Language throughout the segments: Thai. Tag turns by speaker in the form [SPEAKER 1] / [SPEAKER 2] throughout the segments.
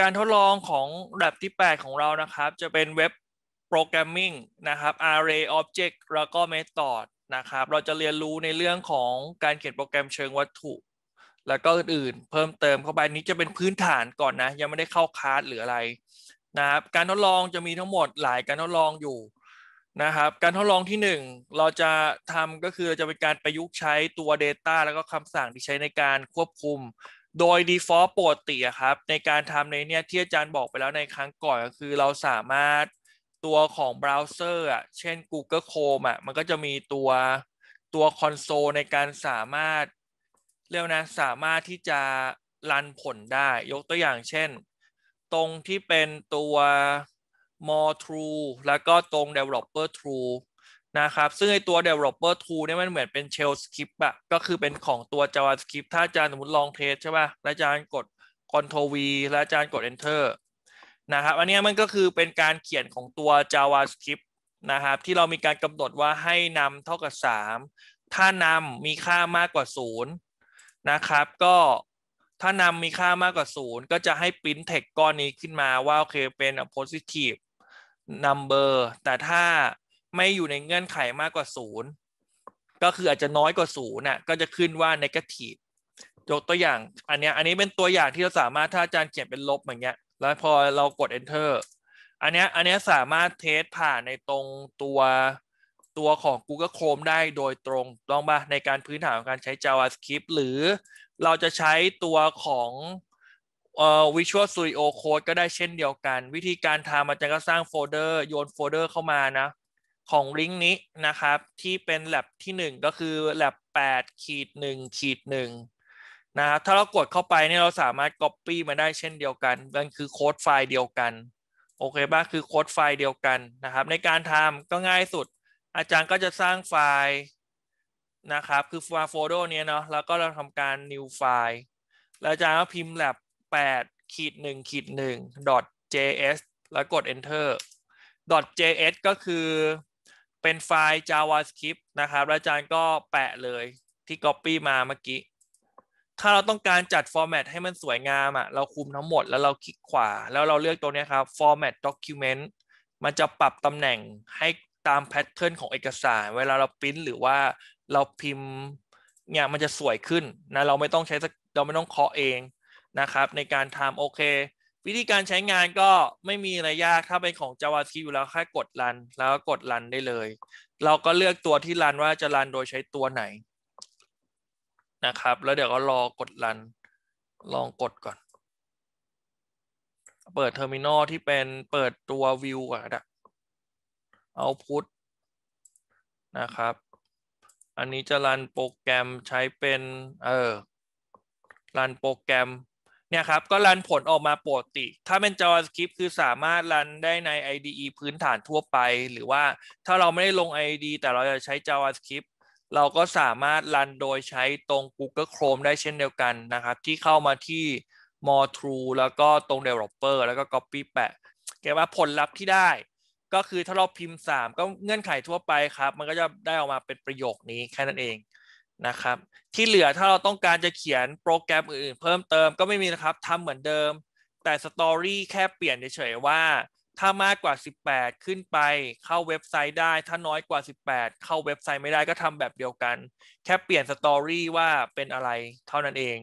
[SPEAKER 1] การทดลองของแบบที่ 8 ของเรานะครับจะเป็นเว็บโปรแกรมมิ่งนะครับ array object แล้วก็ method นะครับเราจะเรียนรู้ในเรื่องของการเขียนโปรแกรมเชิงวัตถุ แล้วก็อื่นๆ เพิ่มเติมเข้าไปนี้จะเป็นพื้นฐานก่อนนะ ยังไม่ได้เข้าคลาสหรืออะไรนะครับการทดลองจะมีทั้งหมดหลายการทดลองอยู่นะครับ การทดลองที่ 1 เราจะทำก็คือจะเป็นการประยุกต์ใช้ตัว Data แล้วก็คำสั่งที่ใช้ในการควบคุมโดย default ปกติครับ ในการทำใน เนี้ยที่อาจารย์บอกไปแล้วในครั้งก่อนก็คือเราสามารถตัวของเบราว์เซอร์อ่ะเช่น Google Chrome อ่ะมันก็จะมีตัวตัว คอนโซล ในการสามารถ เรียกนะ สามารถที่จะรันผลได้ ยกตัวอย่างเช่น ตรงที่เป็นตัว more true แล้วก็ตรง developer true นะครับ ซึ่งไอตัว developer tool เนี่ยมันเหมือนเป็น shell script อะก็คือเป็นของตัว javascript ถ้าอาจารย์สมมติลองเทสใช่ป่ะและอาจารย์กด c t r l v แล้วอาจารย์กด enter นะครับอันนี้มันก็คือเป็นการเขียนของตัว javascript นะครับ ที่เรามีการกำหนดว่าให้นำเท่ากับ 3 ถ้านำมีค่ามากกว่า0นะครับก็ถ้านำมีค่ามากกว่า 0 ก็จะให้ print text ก้อนนี้ขึ้นมาว่าโอเคเป็น positive number แต่ถ้าไม่อยู่ในเงื่อนไขมากกว่าศูนย์ ก็คืออาจจะน้อยกว่าศูนย์น่ะก็จะขึ้นว่าในแ a t i v ยกตัวอย่างอันเนี้ยอันนี้เป็นตัวอย่างที่เราสามารถถ้าอาจารย์เขียนเป็นลบอย่างเงี้ย แล้วพอเรากด enter อันเนี้ยอันเนี้ยสามารถเทสผ่านในตรงตัวตัวของ Google Chrome ได้โดยตรงลองมาในการพื้นฐานของการใช้ JavaScript หรือเราจะใช้ตัวของเอ่อ Visual Studio Code ก็ได้เช่นเดียวกัน วิธีการทำอาจารย์ก็สร้างโฟลเดอร์โยนโฟลเดอร์เข้ามานะของลิงก์นี้นะครับที่เป็นแลบที่1 ก็คือแลบ8ขีด1ขีด1นะครับถ้าเรากดเข้าไปเนี่ยเราสามารถ Copy มาได้เช่นเดียวกันมันคือโค้ดไฟล์เดียวกัน โอเคบ้าคือโค้ดไฟล์เดียวกันนะครับ ในการทำก็ง่ายสุด อาจารย์ก็จะสร้างไฟล์นะครับ คือฟาโฟโดเนี้ยเนาะแล้วก็เราทำการ new ไฟล์แล้วอาจารย์ก็พิมพ์แ a บ8ขีด1ขีด1 .js แล้วกด enter .js ก็คือเป็นไฟล์ JavaScript นะครับอาจารย์ก็แปะเลยที่ Copy มาเมื่อกี้ ถ้าเราต้องการจัดฟอร์แมตให้มันสวยงามอะ่ะเราคุมทั้งหมด แล้วเราคลิกขวา แล้วเราเลือกตัวนี้ครับ format document มันจะปรับตำแหน่งให้ตามแพทเทิร์นของเอกสารเวลาเราพิมพ์หรือว่าเราพิมพ์เนี่ยมันจะสวยขึ้นนะเราไม่ต้องใช้ เราไม่ต้องเคาะเองนะครับในการทำโอเควิธีการใช้งานก็ไม่มีอะไรยากถ้าเป็นของ JavaScript อยู่แล้วแค่กดรันแล้วก็กดรันได้เลย เราก็เลือกตัวที่รันว่าจะรันโดยใช้ตัวไหนนะครับ แล้วเดี๋ยวก็รอกดรันลองกดก่อน เปิดเทอร์มินอลที่เป็นเปิดตัว View ก่อนนะเอาพุทนะครับ อันนี้จะรันโปรแกรมใช้เป็น เออรันโปรแกรมเนี่ยครับก็รันผลออกมาปกติ ถ้าเป็น JavaScript คือสามารถรันได้ใน IDE พื้นฐานทั่วไป หรือว่าถ้าเราไม่ได้ลง IDE แต่เราจะใช้ JavaScript เราก็สามารถรันโดยใช้ตรง Google Chrome ได้เช่นเดียวกันนะครับ ที่เข้ามาที่ More True แล้วก็ตรง Developer แล้วก็ Copy แปะแกว่าผลลัพธ์ที่ได้ ก็คือถ้าเราพิมพ์ 3 ก็เงื่อนไขทั่วไปครับ มันก็จะได้ออกมาเป็นประโยคนี้แค่นั้นเองนะครับที่เหลือถ้าเราต้องการจะเขียนโปรแกรมอื่นเพิ่มเติมก็ไม่มีนะครับทำเหมือนเดิมแต่สตอรี่แค่เปลี่ยนเฉยๆว่า ถ้ามากกว่า 18 ขึ้นไปเข้าเว็บไซต์ได้ถ้าน้อยกว่า 18 เข้าเว็บไซต์ไม่ได้ก็ทำแบบเดียวกัน แค่เปลี่ยนสตอรี่ว่าเป็นอะไรเท่านั้นเอง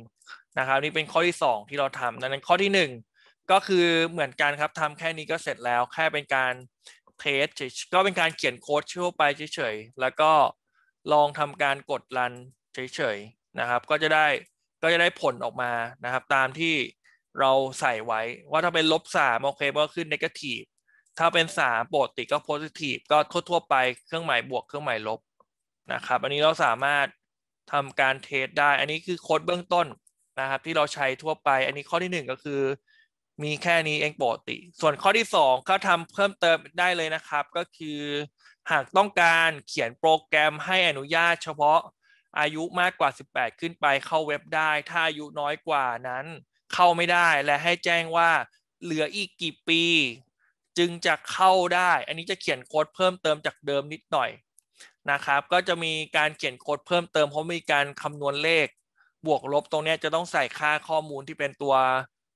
[SPEAKER 1] นะครับ นี่เป็นข้อที่ 2 ที่เราทำดังนั้นข้อที่ 1 ก็คือเหมือนกันครับทำแค่นี้ก็เสร็จแล้วแค่เป็นการเทสก็เป็นการเขียนโค้ดชั่วไปเฉยๆแล้วก็ลองทำการกดรันเฉย ๆ นะครับก็จะได้ก็จะได้ผลออกมานะครับ ตามที่เราใส่ ไว้ว่าถ้าเป็นลบสามโอเคก็ขึ้นเน g a t i v e ถ้าเป็นสามปกติก็ positive ก็ทั่วๆไปเครื่องหมายบวกเครื่องหมายลบนะครับอันนี้เราสามารถทำการเทสได้ อันนี้คือโค้ดเบื้องต้นนะครับ ที่เราใช้ทั่วไป อันนี้ข้อที่1ก็คือมีแค่นี้เองปกติ ส่วนข้อที่2ก็ทำเพิ่มเติมได้เลยนะครับก็คือหากต้องการเขียนโปรแกรมให้อนุญาตเฉพาะอายุมากกว่า 18 ขึ้นไปเข้าเว็บได้ ถ้าอายุน้อยกว่านั้น เข้าไม่ได้และให้แจ้งว่าเหลืออีกกี่ปี จึงจะเข้าได้ อันนี้จะเขียนโค้ดเพิ่มเติมจากเดิมนิดหน่อย นะครับ ก็จะมีการเขียนโค้ดเพิ่มเติมเพราะมีการคำนวณเลข บวกลบตรงนี้จะต้องใส่ค่าข้อมูลที่เป็นตัว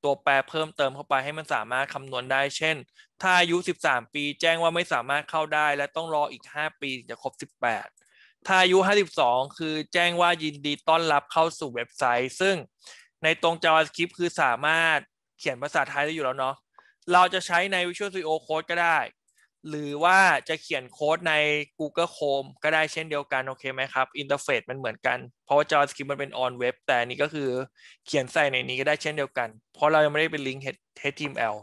[SPEAKER 1] ตัวแปรเพิ่มเติมเข้าไปให้มันสามารถคำนวณได้ เช่น ถ้าอายุ 13 ปีแจ้งว่าไม่สามารถเข้าได้และต้องรออีก 5 ปีจะครบ 18 ถ้าอายุ 52 คือแจ้งว่ายินดีต้อนรับเข้าสู่เว็บไซต์ ซึ่งในตรงจอสคริปคือสามารถเขียนภาษาไทยได้อยู่แล้วเนาะ เราจะใช้ใน Visual Studio Code ก็ได้หรือว่าจะเขียนโค้ดใน Google Chrome ก็ได้เช่นเดียวกันโอเคไหมครับ อินเทอร์เฟซมันเหมือนกันเพราะว่า JavaScript มันเป็นออนเว็บแต่นี่ก็คือ เขียนใส่ในนี้ก็ได้เช่นเดียวกัน เพราะเรายังไม่ได้เป็นลิงก์ HTML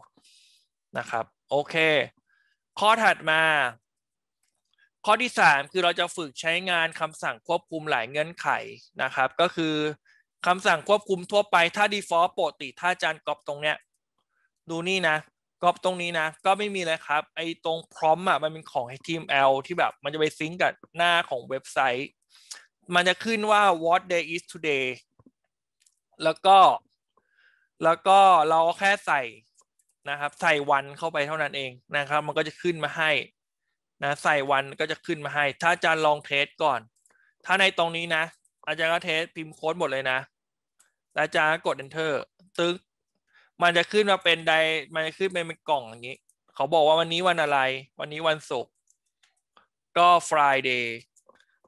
[SPEAKER 1] นะครับ โอเค ข้อถัดมา ข้อที่ 3 คือเราจะฝึกใช้งานคำสั่งควบคุมหลายเงื่อนไขนะครับก็คือคำสั่งควบคุมทั่วไป ถ้า default ปกติถ้าจานกรอบตรงเนี้ยดูนี่นะก็ตรงนี้นะก็ไม่มีเลยครับ ไอ้ตรงพร้อมอ่ะมันเป็นของ HTML ที่แบบมันจะไปซิงก์กับหน้าของเว็บไซต์ มันจะขึ้นว่า what day is today แล้วก็ แล้วก็เราแค่ใส่นะครับใส่วันเข้าไปเท่านั้นเองนะครับมันก็จะขึ้นมาให้นะใส่วันก็จะขึ้นมาให้ ถ้าอาจารย์ลองเทสก่อน ถ้าในตรงนี้นะ อาจารย์ก็เทสพิมพ์โค้ดหมดเลยนะอาจารย์กด enter ตึ๊กมันจะขึ้นมาเป็นไดมันจะขึ้นเป็นกล่องอย่างนี้ เขาบอกว่าวันนี้วันอะไร วันนี้วันศุกร์ ก็ Friday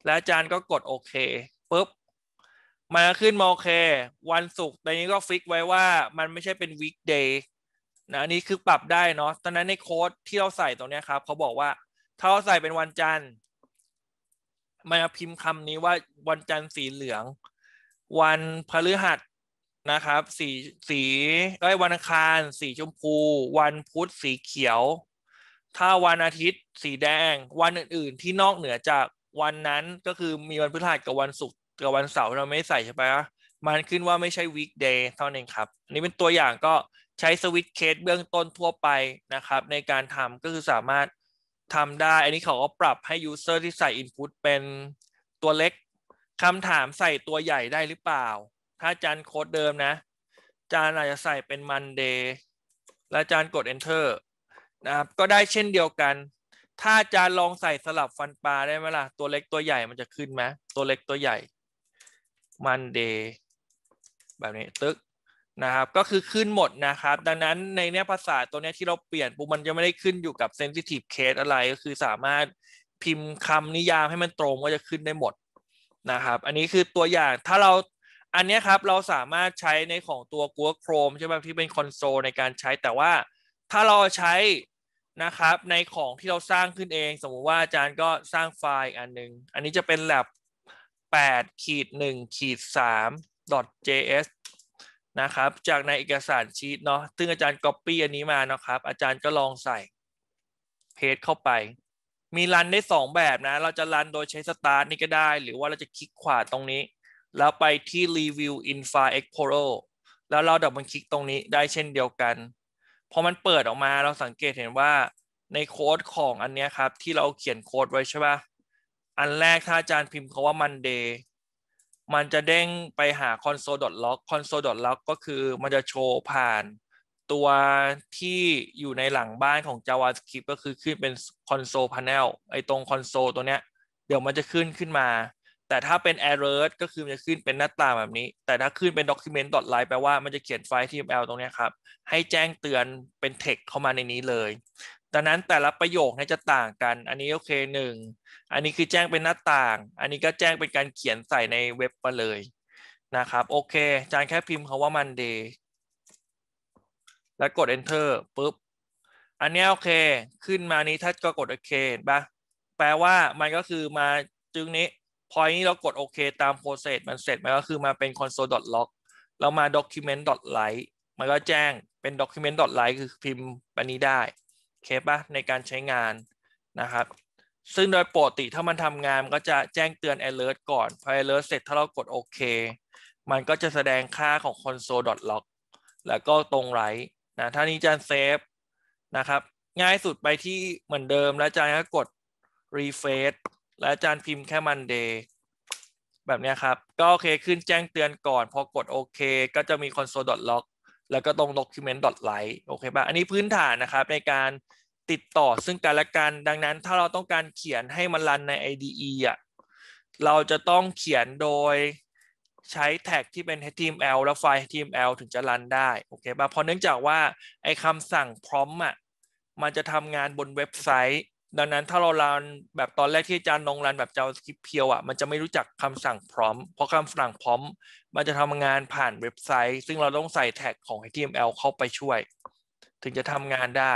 [SPEAKER 1] และอาจารย์ก็กดโอเคปุ๊บมันก็ขึ้นมาโอเค วันศุกร์ตอนี้ก็ฟิกไว้ว่ามันไม่ใช่เป็น weekday นะ อันนี้คือปรับได้เนาะ ตอนนั้นในโค้ดที่เราใส่ตรงนี้ครับเขาบอกว่า ถ้าเราใส่เป็นวันจันทร์มันจะพิมพ์คำนี้ว่าวันจันทร์สีเหลือง วันพฤหัสนะครับสี สีได้วันอังคาร สีชมพู วันพุธสีเขียว ถ้าวันอาทิตย์ สีแดง วันอื่นๆ ที่นอกเหนือจากวันนั้นก็คือมีวันพฤหัสกับวันศุกร์กับวันเสาร์เราไม่ใส่ใช่ไหมครมันขึ้นว่าไม่ใช่วีคเดย์เท่านั้นครับนี่เป็นตัวอย่างก็ใช้สวิตช์เคสเบื้องต้นทั่วไปนะครับในการทำก็คือสามารถทำได้ อันนี้เขาก็ปรับให้ User ที่ใส่ Input เป็นตัวเล็กคำถามใส่ตัวใหญ่ได้หรือเปล่าถ้าจานโค้ดเดิมนะ จานอาจจะใส่เป็น Monday และจานกด Enter นะครับ ก็ได้เช่นเดียวกัน ถ้าจานลองใส่สลับฟันปลาได้ไหมล่ะ ตัวเล็กตัวใหญ่มันจะขึ้นไหม ตัวเล็กตัวใหญ่ Monday แบบนี้ตึกนะครับ ก็คือขึ้นหมดนะครับ ดังนั้นในเนี้ยภาษาตัวเนี้ยที่เราเปลี่ยนปุ๊บมันจะไม่ได้ขึ้นอยู่กับ sensitive case อะไร ก็คือสามารถพิมพ์คำนิยามให้มันตรงก็จะขึ้นได้หมดนะครับ อันนี้คือตัวอย่างถ้าเราอันนี้ครับ เราสามารถใช้ในของตัว Google Chrome ใช่ไหมที่เป็นคอนโซลในการใช้แต่ว่าถ้าเราใช้นะครับในของที่เราสร้างขึ้นเอง สมมติว่าอาจารย์ก็สร้างไฟล์อันหนึ่งอันนี้จะเป็น lab 8ขีด1ขีด3 js นะครับ จากในเอกสารชีตเนาะซึ่งอาจารย์ Copy อันนี้มานะครับ อาจารย์ก็ลองใส่เพจเข้าไป มีรันได้ 2 แบบนะ เราจะรันโดยใช้สตาร์ทนี่ก็ได้หรือว่าเราจะคลิกขวาตรงนี้แล้วไปที่ Review i n f าเ Explorer แล้วเราดับเบิลคลิกตรงนี้ได้เช่นเดียวกัน พอมันเปิดออกมาเราสังเกตเห็นว่าในโค้ดของอันนี้ครับที่เราเขียนโค้ดไว้ ใช่ปะ่ะ อันแรกถ้าอาจารย์พิมพ์เขาว่า Monday มันจะเด้งไปหา console.log console.log ก็คือมันจะโชว์ผ่าน ตัวที่อยู่ในหลังบ้านของ JavaScript ก็คือขึ้นเป็น console panel ไอตรง console ตัวเนี้ยเดี๋ยวมันจะขึ้นขึ้นมาแต่ถ้าเป็น alert ก็คือมันจะขึ้นเป็นหน้าตาแบบนี้ แต่ถ้าขึ้นเป็น document line แปลว่ามันจะเขียนไฟล์ html ตรงนี้ครับ ให้แจ้งเตือนเป็น text เข้ามาในนี้เลย ดังนั้นแต่ละประโยคเนี่ยจะต่างกัน อันนี้โอเคหนึ่ง อันนี้คือแจ้งเป็นหน้าต่าง อันนี้ก็แจ้งเป็นการเขียนใส่ในเว็บมาเลยนะครับ โอเค จานแค่พิมพ์คาว่า Monday แล้วกด enter ปุ๊บ อันนี้โอเค ขึ้นมานี้ถ้าก็กดโอเคปะแปลว่ามันก็คือมาจึงนี้พอยนี้เรากดโอเคตามโปรเซสมันเสร็จ มันก็คือมาเป็น console.log เรามา document.write มันก็แจ้งเป็น document.write คือพิมพ์อันนี้ได้โอเคปะในการใช้งานนะครับ ซึ่งโดยปกติถ้ามันทำงานก็จะแจ้งเตือน alert ก่อน พอ alert เสร็จ ถ้าเรากดโอเคมันก็จะแสดงค่าของ console.log แล้วก็ตรงไรนะถ้านี้จะเซฟนะครับง่ายสุดไปที่เหมือนเดิมแล้วจะก็กด refresh และอาจารย์พิมพ์แค่มันเดย์แบบนี้ครับก็โอเคขึ้นแจ้งเตือนก่อนพอกดโอเคก็จะมี console.log แล้วก็ตรง d o c u m e n t ทไ i t e โอเคป่ะอันนี้พื้นฐานนะครับในการติดต่อซึ่งกันและกัน ดังนั้นถ้าเราต้องการเขียนให้มันรันใน IDE อ่ะเราจะต้องเขียนโดยใช้แท็กที่เป็น HTML แล้วไฟล์ HTML ถึงจะรันได้ โอเคป่ะเพราะเนื่องจากว่าไอ้คำสั่งพร้อมอ่ะมันจะทำงานบนเว็บไซต์ดังนั้นถ้าเรารันแบบตอนแรกที่อาจารย์นงรันแบบ JavaScript เพียวอ่ะมันจะไม่รู้จักคำสั่งพร้อมเพราะคำสั่งพร้อม มัน จะทำงานผ่านเว็บไซต์ ซึ่งเราต้องใส่แท็กของ HTML เข้าไปช่วย ถึงจะทำงานได้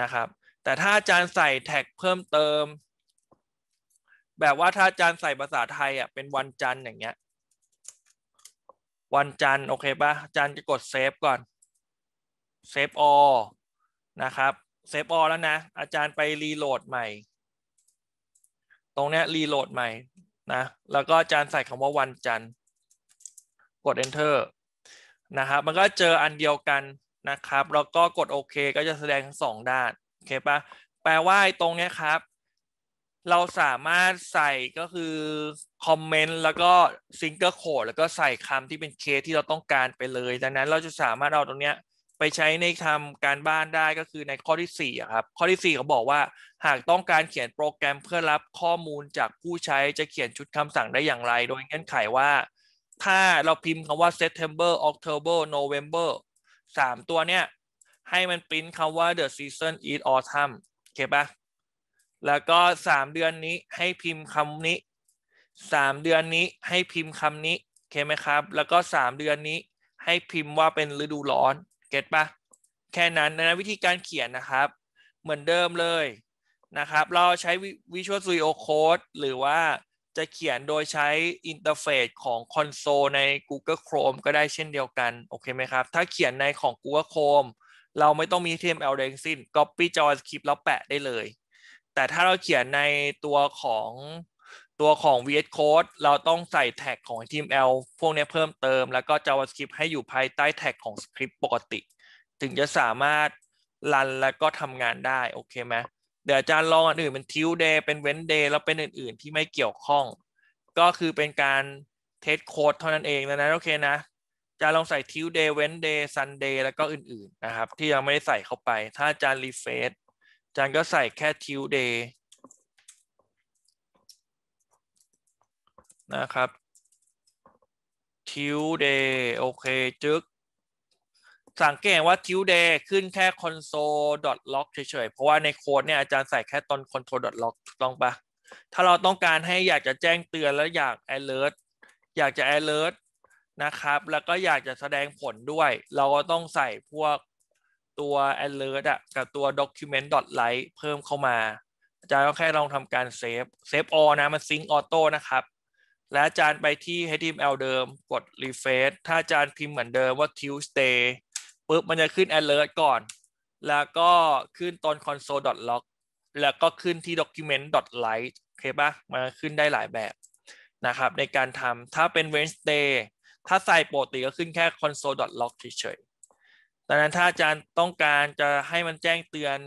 [SPEAKER 1] นะครับ แต่ถ้าอาจารย์ใส่แท็กเพิ่มเติม แบบว่าถ้าอาจารย์ใส่ภาษาไทยอ่ะเป็นวันจันทร์อย่างเงี้ยวันจันทร์โอเคป่ะอาจารย์จะกดเซฟก่อนเซฟออนะครับเซฟออแล้วนะอาจารย์ไปรีโหลดใหม่ตรงเนี้ยรีโหลดใหม่นะแล้วก็อาจารย์ใส่คำว่าวันจันทร์กด enter นะครับมันก็เจออันเดียวกันนะครับแล้วก็กดโอเคก็จะแสดงทั้งสองด้านโอเคปะแปลว่าตรงเนี้ยครับ เราสามารถใส่ก็คือคอมเมนต์แล้วก็ซิงเกิลโคดแล้วก็ใส่คำที่เป็นเคสที่เราต้องการไปเลยดังนั้นเราจะสามารถเอาตรงเนี้ยไปใช้ในทำการบ้านได้ก็คือในข้อที่4ครับ ข้อที่4เขาบอกว่าหากต้องการเขียนโปรแกรมเพื่อรับข้อมูลจากผู้ใช้จะเขียนชุดคำสั่งได้อย่างไร โดยเงื่อนไขว่า ถ้าเราพิมพ์คำว่า September October November 3 ตัว เนี่ยให้มันปริ้นคำว่า the season is autumn เข้าปะแล้วก็ 3 เดือนนี้ให้พิมพ์คำนี้ 3 เดือนนี้ให้พิมพ์คำนี้เข้าไหมครับ แล้วก็ 3 เดือนนี้ให้พิมพ์ว่าเป็นฤดูร้อนเก็ตปะแค่นั้นนะวิธีการเขียนนะครับเหมือนเดิมเลยนะครับเราใช้ Visual Studio Code หรือว่าจะเขียนโดยใช้ อินเทอร์เฟซของคอนโซลใน Google Chrome ก็ได้เช่นเดียวกัน โอเคไหมครับถ้าเขียนในของ Google Chrome เราไม่ต้องมี HTML ใดทั้งสิ้น Copy JavaScript แล้วแปะได้เลยแต่ถ้าเราเขียนในตัวของตัวของ VS Code เราต้องใส่แท็กของ HTML พวกนี้เพิ่มเติม แล้วก็ JavaScript ให้อยู่ภายใต้แท็กของสคริปต์ปกติ ถึงจะสามารถรันแล้วก็ทำงานได้ โอเคไหมเดี๋ยวอาจารย์ลองอันอื่นเป็น Tuesday เป็น Wednesday แล้วเป็นอื่นๆ ที่ไม่เกี่ยวข้อง ก็คือเป็นการเทสโค้ดเท่านั้นเองนะนะโอเคนะจะลองใส่ Tuesday Wednesday Sunday แล้วก็อื่นๆนะครับ ที่ยังไม่ได้ใส่เข้าไป ถ้าอาจารย์รีเฟรชอาจารย์ก็ใส่แค่ Tuesday นะครับ Tuesday โอเคจึก สังเกตว่า Tuesday ขึ้นแค่ console.log เฉยๆ เพราะว่าในโค้ดเนี่ยอาจารย์ใส่แค่ตอน console.log ต้องปะถ้าเราต้องการให้อยากจะแจ้งเตือนแล้วอยาก alert อยากจะ alert นะครับ แล้วก็อยากจะแสดงผลด้วย เราก็ต้องใส่พวกตัว alert อะกับตัว document.light เพิ่มเข้ามา อาจารย์ก็แค่ลองทำการ save save all นะ มันซิงออโต้นะครับและอาจารย์ไปที่ HTML เดิม กด refresh ถ้าอาจารย์พิมพ์เหมือนเดิมว่า Tuesday ปุ๊บมันจะขึ้น alert ก่อน แล้วก็ขึ้นตอน console.log แล้วก็ขึ้นที่ document.light โอเคปะมันขึ้นได้หลายแบบนะครับในการทำ ถ้าเป็น Wednesday ถ้าใส่ปกติก็ขึ้นแค่ console.log เฉยๆดังนั้นถ้าอาจารย์ต้องการจะให้มันแจ้งเตือน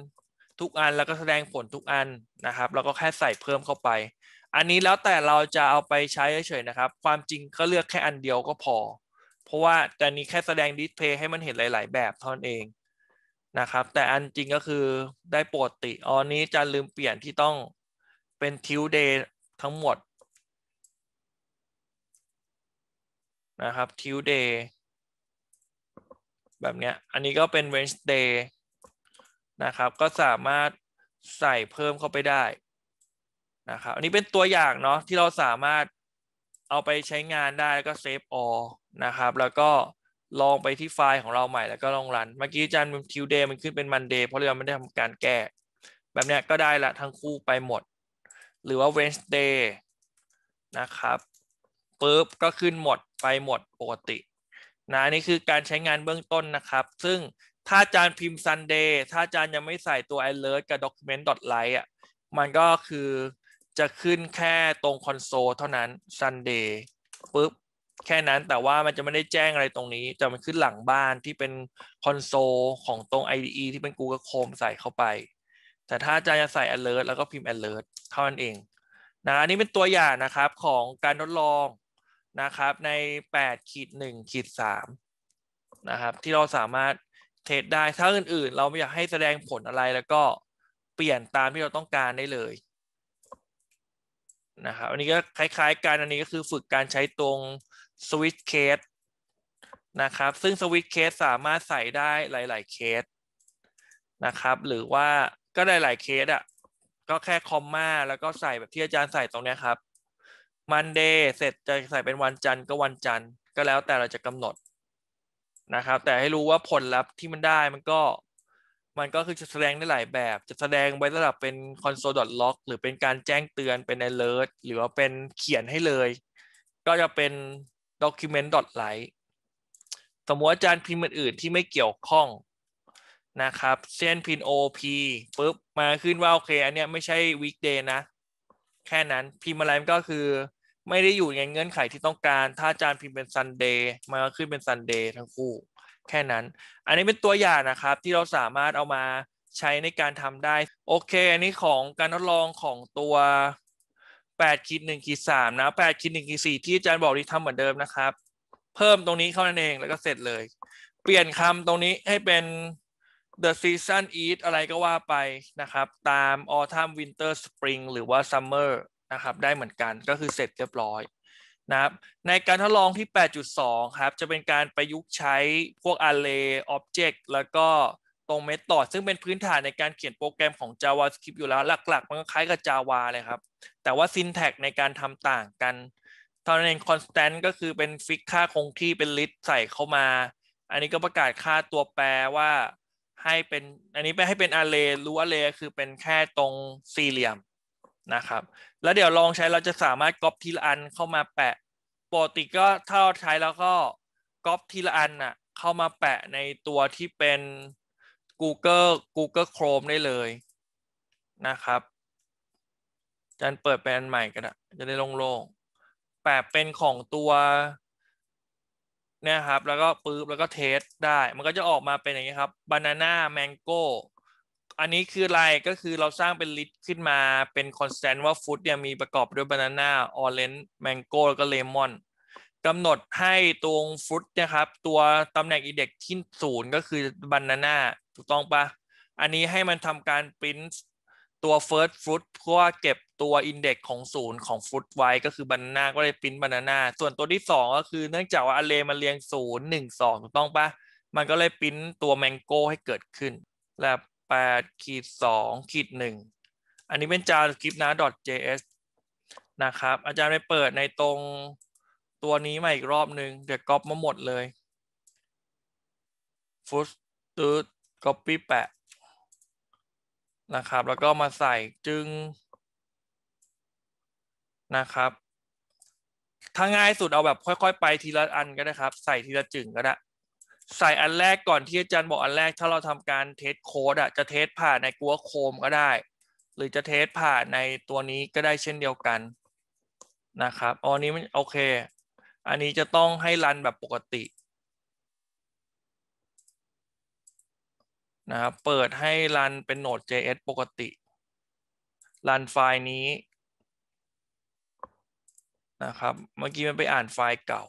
[SPEAKER 1] ทุกอันแล้วก็แสดงผลทุกอันนะครับ แล้วก็แค่ใส่เพิ่มเข้าไปอันนี้แล้วแต่เราจะเอาไปใช้เฉยๆนะครับ ความจริงก็เลือกแค่อันเดียวก็พอ เพราะว่าแต่นี้ แค่แสดงดิสเพย์ให้มันเห็นหลาย ๆ แบบเท่านั้นเอง นะ ครับ แต่อันจริงก็คือได้ปกติอ๋อนี้จะลืมเปลี่ยนที่ต้องเป็นทิวเดย์ทั้งหมด นะ ครับทิวเดย์แบบ เนี้ยอันนี้ก็เป็น Wednesday นะครับก็สามารถใส่เพิ่มเข้าไปได้นะครับอันนี้เป็นตัวอย่างเนาะที่เราสามารถเอาไปใช้งานได้แล้วก็เซฟออนะครับแล้วก็ลองไปที่ไฟล์ของเราใหม่แล้วก็ลองรันเมื่อกี้าจันทิวเดย์มันขึ้นเป็นมันเดย์เพราะเราไม่ได้ทำการแก้แบบเนี้ยก็ได้ละทั้งคู่ไปหมด หรือว่าเวนส์เดย์นะครับปุ๊บก็ขึ้นหมดไปหมดปกตินะนี่คือการใช้งานเบื้องต้นนะครับ ซึ่งถ้าจานพิมพ์ Sunday ถ้าจานยังไม่ใส่ตัว alert กับ d o c u m e n t l i ลท์อ่ะมันก็คือจะขึ้นแค่ตรงคอนโซลเท่านั้น Sunday ปุ๊บแค่นั้น แต่ว่ามันจะไม่ได้แจ้งอะไรตรงนี้ จะมันขึ้นหลังบ้านที่เป็นคอนโซลของตรง IDE ที่เป็น Google Chrome ใส่เข้าไป แต่ถ้าจะจะใส่ alert แล้วก็พิมพ์ alert เท่านั้นเอง นะ อันนี้เป็นตัวอย่างนะครับของการทดลองนะครับ ใน 8 ขีด 1 ขีด 3 นะครับ ที่เราสามารถเทสได้ ถ้าอื่นๆ เราไม่อยากให้แสดงผลอะไรแล้วก็เปลี่ยนตามที่เราต้องการได้เลยนะครับอันนี้ก็คล้ายๆกันอันนี้ก็คือฝึกการใช้ตรงสวิตช์เคสนะครับซึ่งสวิตช์เคสสามารถใส่ได้หลาย ๆเคสนะครับ หรือว่าก็หลายๆเคสอ่ะก็แค่คอมมาแล้วก็ใส่แบบที่อาจารย์ใส่ตรงนี้ครับมันเดย์เสร็จจะใส่เป็นวันจันทร์ก็วันจันทร์ก็แล้วแต่เราจะกำหนด นะครับ แต่ให้รู้ว่าผลลัพธ์ที่มันได้มันก็มันก็คือจะแสดงได้หลายแบบ จะแสดงไว้ระดับเป็น console.log หรือเป็นการแจ้งเตือนเป็น alert หรือว่าเป็นเขียนให้เลย ก็จะเป็น document.lite สมมติอาจารย์พิมพ์อื่นที่ไม่เกี่ยวข้องนะครับเช่นพิมพ์ OP ปุ๊บมาขึ้นว่าโอเค อันเนี้ยไม่ใช่ weekday นะ แค่นั้นพิมพ์อะไรก็คือไม่ได้อยู่ในเงื่อนไขที่ต้องการ ถ้าอาจารย์พิมพ์เป็น Sunday มาขึ้นเป็น Sunday ทั้งคู่แค่นั้น อันนี้เป็นตัวอย่างนะครับที่เราสามารถเอามาใช้ในการทำได้ โอเค อันนี้ของการทดลองของตัว8คิด1คิด3นะ8คิด1คิด4ที่อาจารย์บอกที่ทำเหมือนเดิมนะครับ เพิ่มตรงนี้เข้านั่นเองแล้วก็เสร็จเลย เปลี่ยนคำตรงนี้ให้เป็น the season is อะไรก็ว่าไปนะครับ ตาม autumn winter spring หรือว่า summer นะครับได้เหมือนกันก็คือเสร็จเรียบร้อยนะครับในการทดลองที่ 8.2 ครับ จะเป็นการประยุกต์ใช้พวก array object แล้วก็ตรงเมธอดซึ่งเป็นพื้นฐานในการเขียนโปรแกรมของ JavaScript อยู่แล้วหลักๆ มันก็คล้ายกับ Java เลยครับ แต่ว่า syntax ในการทำต่างกันตอนนั้น constant ก็คือเป็นฟิกค่าคงที่เป็นลิสต์ใส่เข้ามา อันนี้ก็ประกาศค่าตัวแปรว่าให้เป็น อันนี้ไปให้เป็น array รู้ array คือเป็นแค่ตรงสี่เหลี่ยมนะครับแล้วเดี๋ยวลองใช้เราจะสามารถก๊อปทีละอันเข้ามาแปะปกติก็ถ้าเราใช้แล้วก็ก๊อปทีละอันอ่ะเข้ามาแปะในตัวที่เป็น Google Google Chrome ได้เลยนะครับจันเปิดเป็นใหม่ก็ได้จะได้โล่งๆแปะเป็นของตัวนะครับ แล้วก็ปึ๊บแล้วก็เทสได้มันก็จะออกมาเป็นอย่างนี้ครับบานาน่าแมงโกอันนี้คืออะไรก็คือเราสร้างเป็น ลิสต์ขึ้นมาเป็น คอนสแตนต์ว่าฟุตเนี่ยมีประกอบด้วย บานาน่า ออเรนจ์แมงโก้แล้วก็เลมอนกำหนดให้ตรงฟุตนะครับตัวตำแหน่งอินเด็กที่ศูนย์ก็คือ บานาน่า ถูกต้องปะอันนี้ให้มันทำการปริ้นตัว first fruit เพื่อเก็บตัวอินเด็กของศูนย์ของฟู้ดไว้ก็คือบานาน่าก็เลยปริ้นบานาน่าส่วนตัวที่ 2 ก็คือเนื่องจากว่าอเลมันเรียงศูนย์หนึ่งสองถูกต้องปะมันก็เลยปริ้นตัวแมงโก้ให้เกิดขึ้นแล้ว8ขีด2ขีด1อันนี้เป็น JavaScript นะ .js นะครับ อาจารย์ไปเปิดในตรงตัวนี้มาอีกรอบนึง เดี๋ยวก๊อปมาหมดเลยฟุตตูดก๊อปปี้แปะนะครับ แล้วก็มาใส่จึงนะครับถ้าง่ายสุดเอาแบบค่อยๆไปทีละอันก็ได้ครับ ใส่ทีละจึงก็ได้ใส่อันแรกก่อนที่อาจารย์บอกอันแรกถ้าเราทำการเทสโค้ดอะจะเทสผ่านในกัวโคมก็ได้ หรือจะเทสผ่านในตัวนี้ก็ได้เช่นเดียวกันนะครับอันนี้มันโอเคอันนี้จะต้องให้รันแบบปกตินะครับเปิดให้รันเป็นโหนด JS ปกติ รันไฟล์นี้นะครับเมื่อกี้มันไปอ่านไฟล์เก่า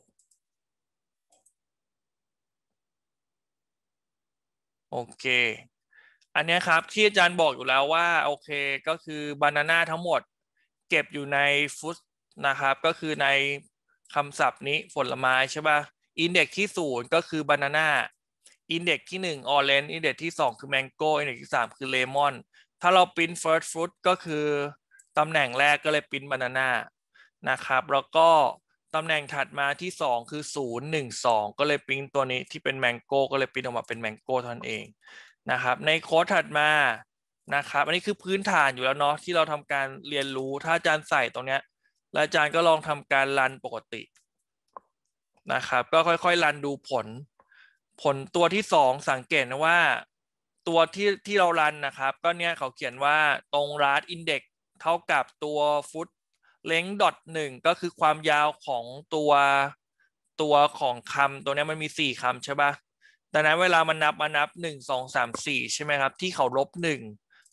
[SPEAKER 1] โอเค อันนี้ครับที่อาจารย์บอกอยู่แล้วว่า โอเค ก็คือบานาน่าทั้งหมดเก็บอยู่ในฟุตนะครับ ก็คือในคำศัพท์นี้ผลไม้ใช่ปะ่ะอินเด็กที่ศูนย์ก็คือบานาน่าอินเด็กที่หนึ่งออเรนจ์อินเด็กที่สองคือแมงโก้อินเด็กที่สามคือเลมอนถ้าเราปิ้น first fruit ก็คือตำแหน่งแรกก็เลยปิ้นบานาน่านะครับ แล้วก็ตำแหน่งถัดมาที่ 2 คือ 0 1 2 ก็เลยปิ้งตัวนี้ที่เป็นแมงโก้ ก็เลยปิ้งออกมาเป็นแมงโก้ท่านเองนะครับในโค้ดถัดมานะครับอันนี้คือพื้นฐานอยู่แล้วเนาะที่เราทำการเรียนรู้ถ้าอาจารย์ใส่ตรงเนี้ยแล้วอาจารย์ก็ลองทำการรันปกตินะครับก็ค่อย ๆ รันดูผลผลตัวที่ 2 สังเกตนะว่าตัวที่ที่เรารันนะครับก็เนี่ยเขาเขียนว่าตรงรัดอินเด็กเท่ากับตัวฟุตเลงดอทหนึ่งก็คือความยาวของตัวตัวของคำตัวนี้มันมีสี่คำใช่ปะดังนั้นเวลามันนับ มานับหนึ่งสองสามสี่ใช่ไหมครับที่เขาลบหนึ่ง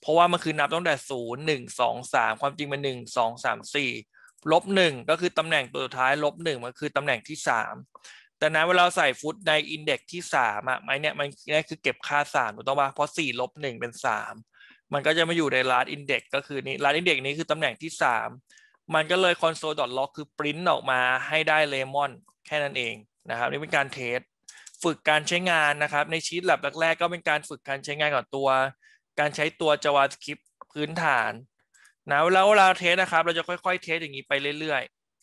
[SPEAKER 1] เพราะว่ามันคือนับตั้งแต่ศูนย์หนึ่งสองสามความจริงมันหนึ่งสองสามสี่ลบหนึ่งก็คือตำแหน่งตัวสุดท้ายลบหนึ่งมันคือตำแหน่งที่สามแต่นั้นเวลาใส่ฟุตในอินเด็กที่สามอ่ะไ่เนี่ยมันนี่คือเก็บค่าสามถูกต้องป่ะเพราะสี่ลบหนึ่งเป็นสามมันก็จะมาอยู่ในลาร์ดอินเด็กก็คือนี้ลาร์ดอินเด็กนี้คือตำแหน่งที่สามมันก็เลย console.log คือปริ้นออกมาให้ได้เลมอนแค่นั้นเองนะครับ นี่เป็นการเทส ฝึกการใช้งานนะครับ ในชีตแลบแรก ๆ ก็เป็นการฝึกการใช้งานกอนตัว การใช้ตัว JavaScript พื้นฐานนะแล้วเวลาเทสนะครับ เราจะค่อยๆ เทสอย่างนี้ไปเรื่อย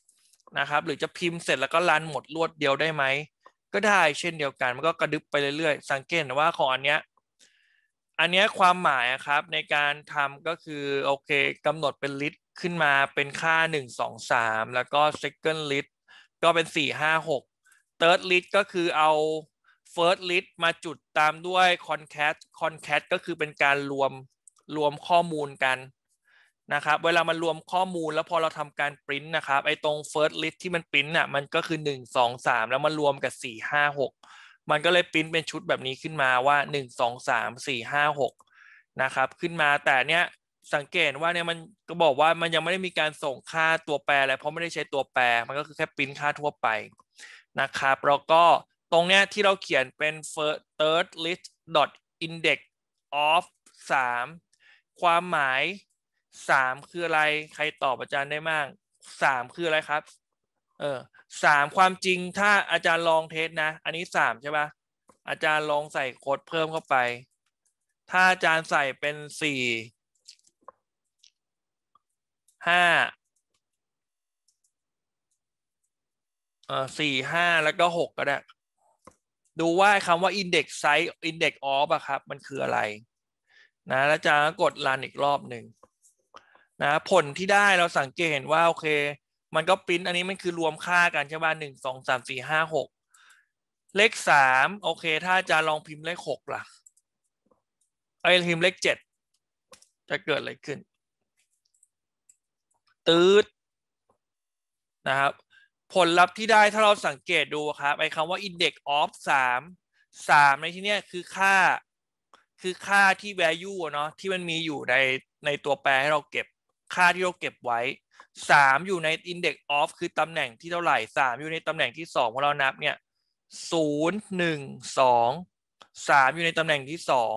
[SPEAKER 1] ๆนะครับ หรือจะพิมพ์เสร็จแล้วก็รันหมดรวดเดียวได้ไหม ก็ได้เช่นเดียวกัน มันก็กระดึบไปเรื่อยๆสังเกตว่าของอันเนี้ยอันนี้ความหมายครับในการทำก็คือ โอเคกำหนดเป็นลิตรขึ้นมาเป็นค่า1 2 3 แล้วก็ second l i t ก็เป็น 4 5 6 third l i t ก็คือเอา first l i t มาจุดตามด้วย concat concat ก็คือเป็นการรวมรวมข้อมูลกันนะครับเวลามันรวมข้อมูลแล้วพอเราทำการปริ้นนะครับ ไอ้ตรง first l i t ที่มันปริ้นอ่ะมันก็คือ1 2 3 แล้วมันรวมกับ4 5 6มันก็เลยปิ้นเป็นชุดแบบนี้ขึ้นมาว่า 1 2 3 4 5 6 นะครับขึ้นมาแต่เนี้ยสังเกตว่าเนี่ยมันก็บอกว่ามันยังไม่ได้มีการส่งค่าตัวแปรอะไรเพราะไม่ได้ใช้ตัวแปรมันก็คือแค่ปิ้นค่าทั่วไปนะครับแล้วก็ตรงเนี้ยที่เราเขียนเป็น first third list dot index of 3 ความหมาย 3 คืออะไรใครตอบอาจารย์ได้มาง3คืออะไรครับเออสามความจริงถ้าอาจารย์ลองเทสนะ อันนี้สามใช่ปะ่ะอาจารย์ลองใส่โค้ดเพิ่มเข้าไป ถ้าอาจารย์ใส่เป็นสี่ห้าเอ่อสี่ห้าแล้วก็หกก็ได้ ดูว่าคำว่า index size index of อะครับ มันคืออะไร นะแล้วอาจารย์กดรันอีกรอบหนึ่งนะ ผลที่ได้เราสังเกตเห็นว่า โอเคมันก็ปริ้น อันนี้ มัน คือรวมค่ากันใช่ป่ะหนึ่งสองสามสี่ห้าหกเลขสามโอเค ถ้าจะลองพิมพ์เลขหกล่ะไอ้พิมพ์เลขเจ็ดจะ เกิดอะไรขึ้นตืดนะครับ ผลลัพธ์ที่ได้ถ้าเราสังเกตดูครับไอ้คำว่า index of 3 3 ใน ที่นี้คือค่าคือค่าที่ value เนาะที่ มัน มีอยู่ใน ใน ตัวแปรให้เราเก็บค่าที่เราเก็บไว้สามอยู่ในอิน็กซ์ออฟคือ ตำแหน่งที่เท่าไหร่สามอยู่ในตำแหน่งที่สองของเรานับเนี่ยศูนย์หนึ่งสองสามอยู่ในตำแหน่งที่สอง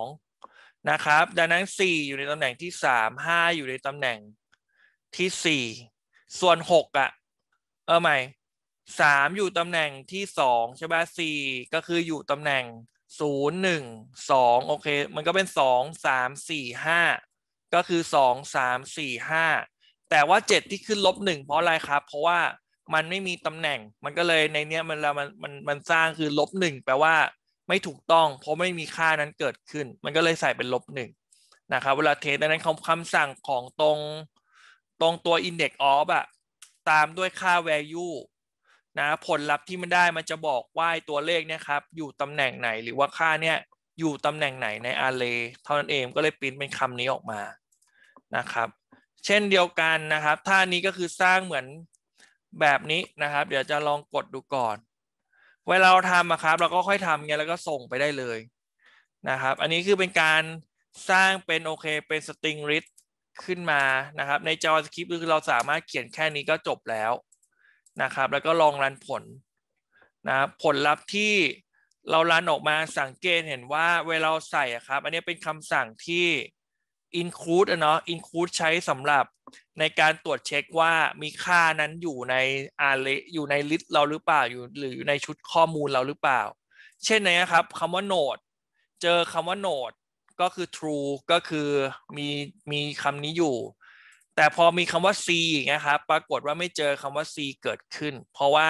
[SPEAKER 1] นะครับดังนั้นสี่อยู่ในตำแหน่งที่สามห้าอยู่ในตำแหน่งที่สี่ส่วนหกอ่ะเออใหม่สามอยู่ตำแหน่งที่สองใช่ไหมสี่ก็คืออยู่ตำแหน่งศูนย์หนึ่งสองโอเคมันก็เป็นสองสามสี่ห้าก็คือสองสามสี่ห้าแต่ว่า 7 ที่ขึ้นลบหนึ่งเพราะอะไรครับ เพราะว่ามันไม่มีตำแหน่ง มันก็เลยในเนี้ย มันมันมันมันสร้างคือลบหนึ่งแปลว่าไม่ถูกต้อง เพราะไม่มีค่านั้นเกิดขึ้น มันก็เลยใส่เป็นลบหนึ่งนะครับ เวลาเทสดังนั้นคำสั่งของตรงตรงตัว index of อะตามด้วยค่า value นะผลลัพธ์ที่มันได้มันจะบอกว่าตัวเลขเนี่ยครับอยู่ตำแหน่งไหนหรือว่าค่าเนี่ยอยู่ตำแหน่งไหนในอาร์เรเท่านั้นเองก็เลยปริ้นเป็นคำนี้ออกมานะครับเช่นเดียวกันนะครับท่านี้ก็คือสร้างเหมือนแบบนี้นะครับ เดี๋ยวจะลองกดดูก่อน เวลาเราทำนะครับ เราก็ค่อยทำเงี้ยแล้วก็ส่งไปได้เลยนะครับ อันนี้คือเป็นการสร้างเป็นโอเคเป็นสตริงริทขึ้นมานะครับ ใน JavaScript คือเราสามารถเขียนแค่นี้ก็จบแล้วนะครับ แล้วก็ลองรันผลนะครับผลลัพธ์ที่เรารันออกมาสังเกตเห็นว่าเวลาใส่ครับ อันนี้เป็นคำสั่งที่ include เนาะ include ใช้สำหรับ ในการตรวจเช็คว่า มีค่านั้นอยู่ในอาเลอยู่ในลิสต์เราหรือเปล่าอยู่หรืออยู่ในชุดข้อมูลเราหรือเปล่า เช่นนครับคำว่า node เจอคำว่า node ก็คือ true ก็คือมีมีคำนี้อยู่ แต่พอมีคำว่า c นะครับปรากฏว่าไม่เจอคำว่า c เกิดขึ้น เพราะว่า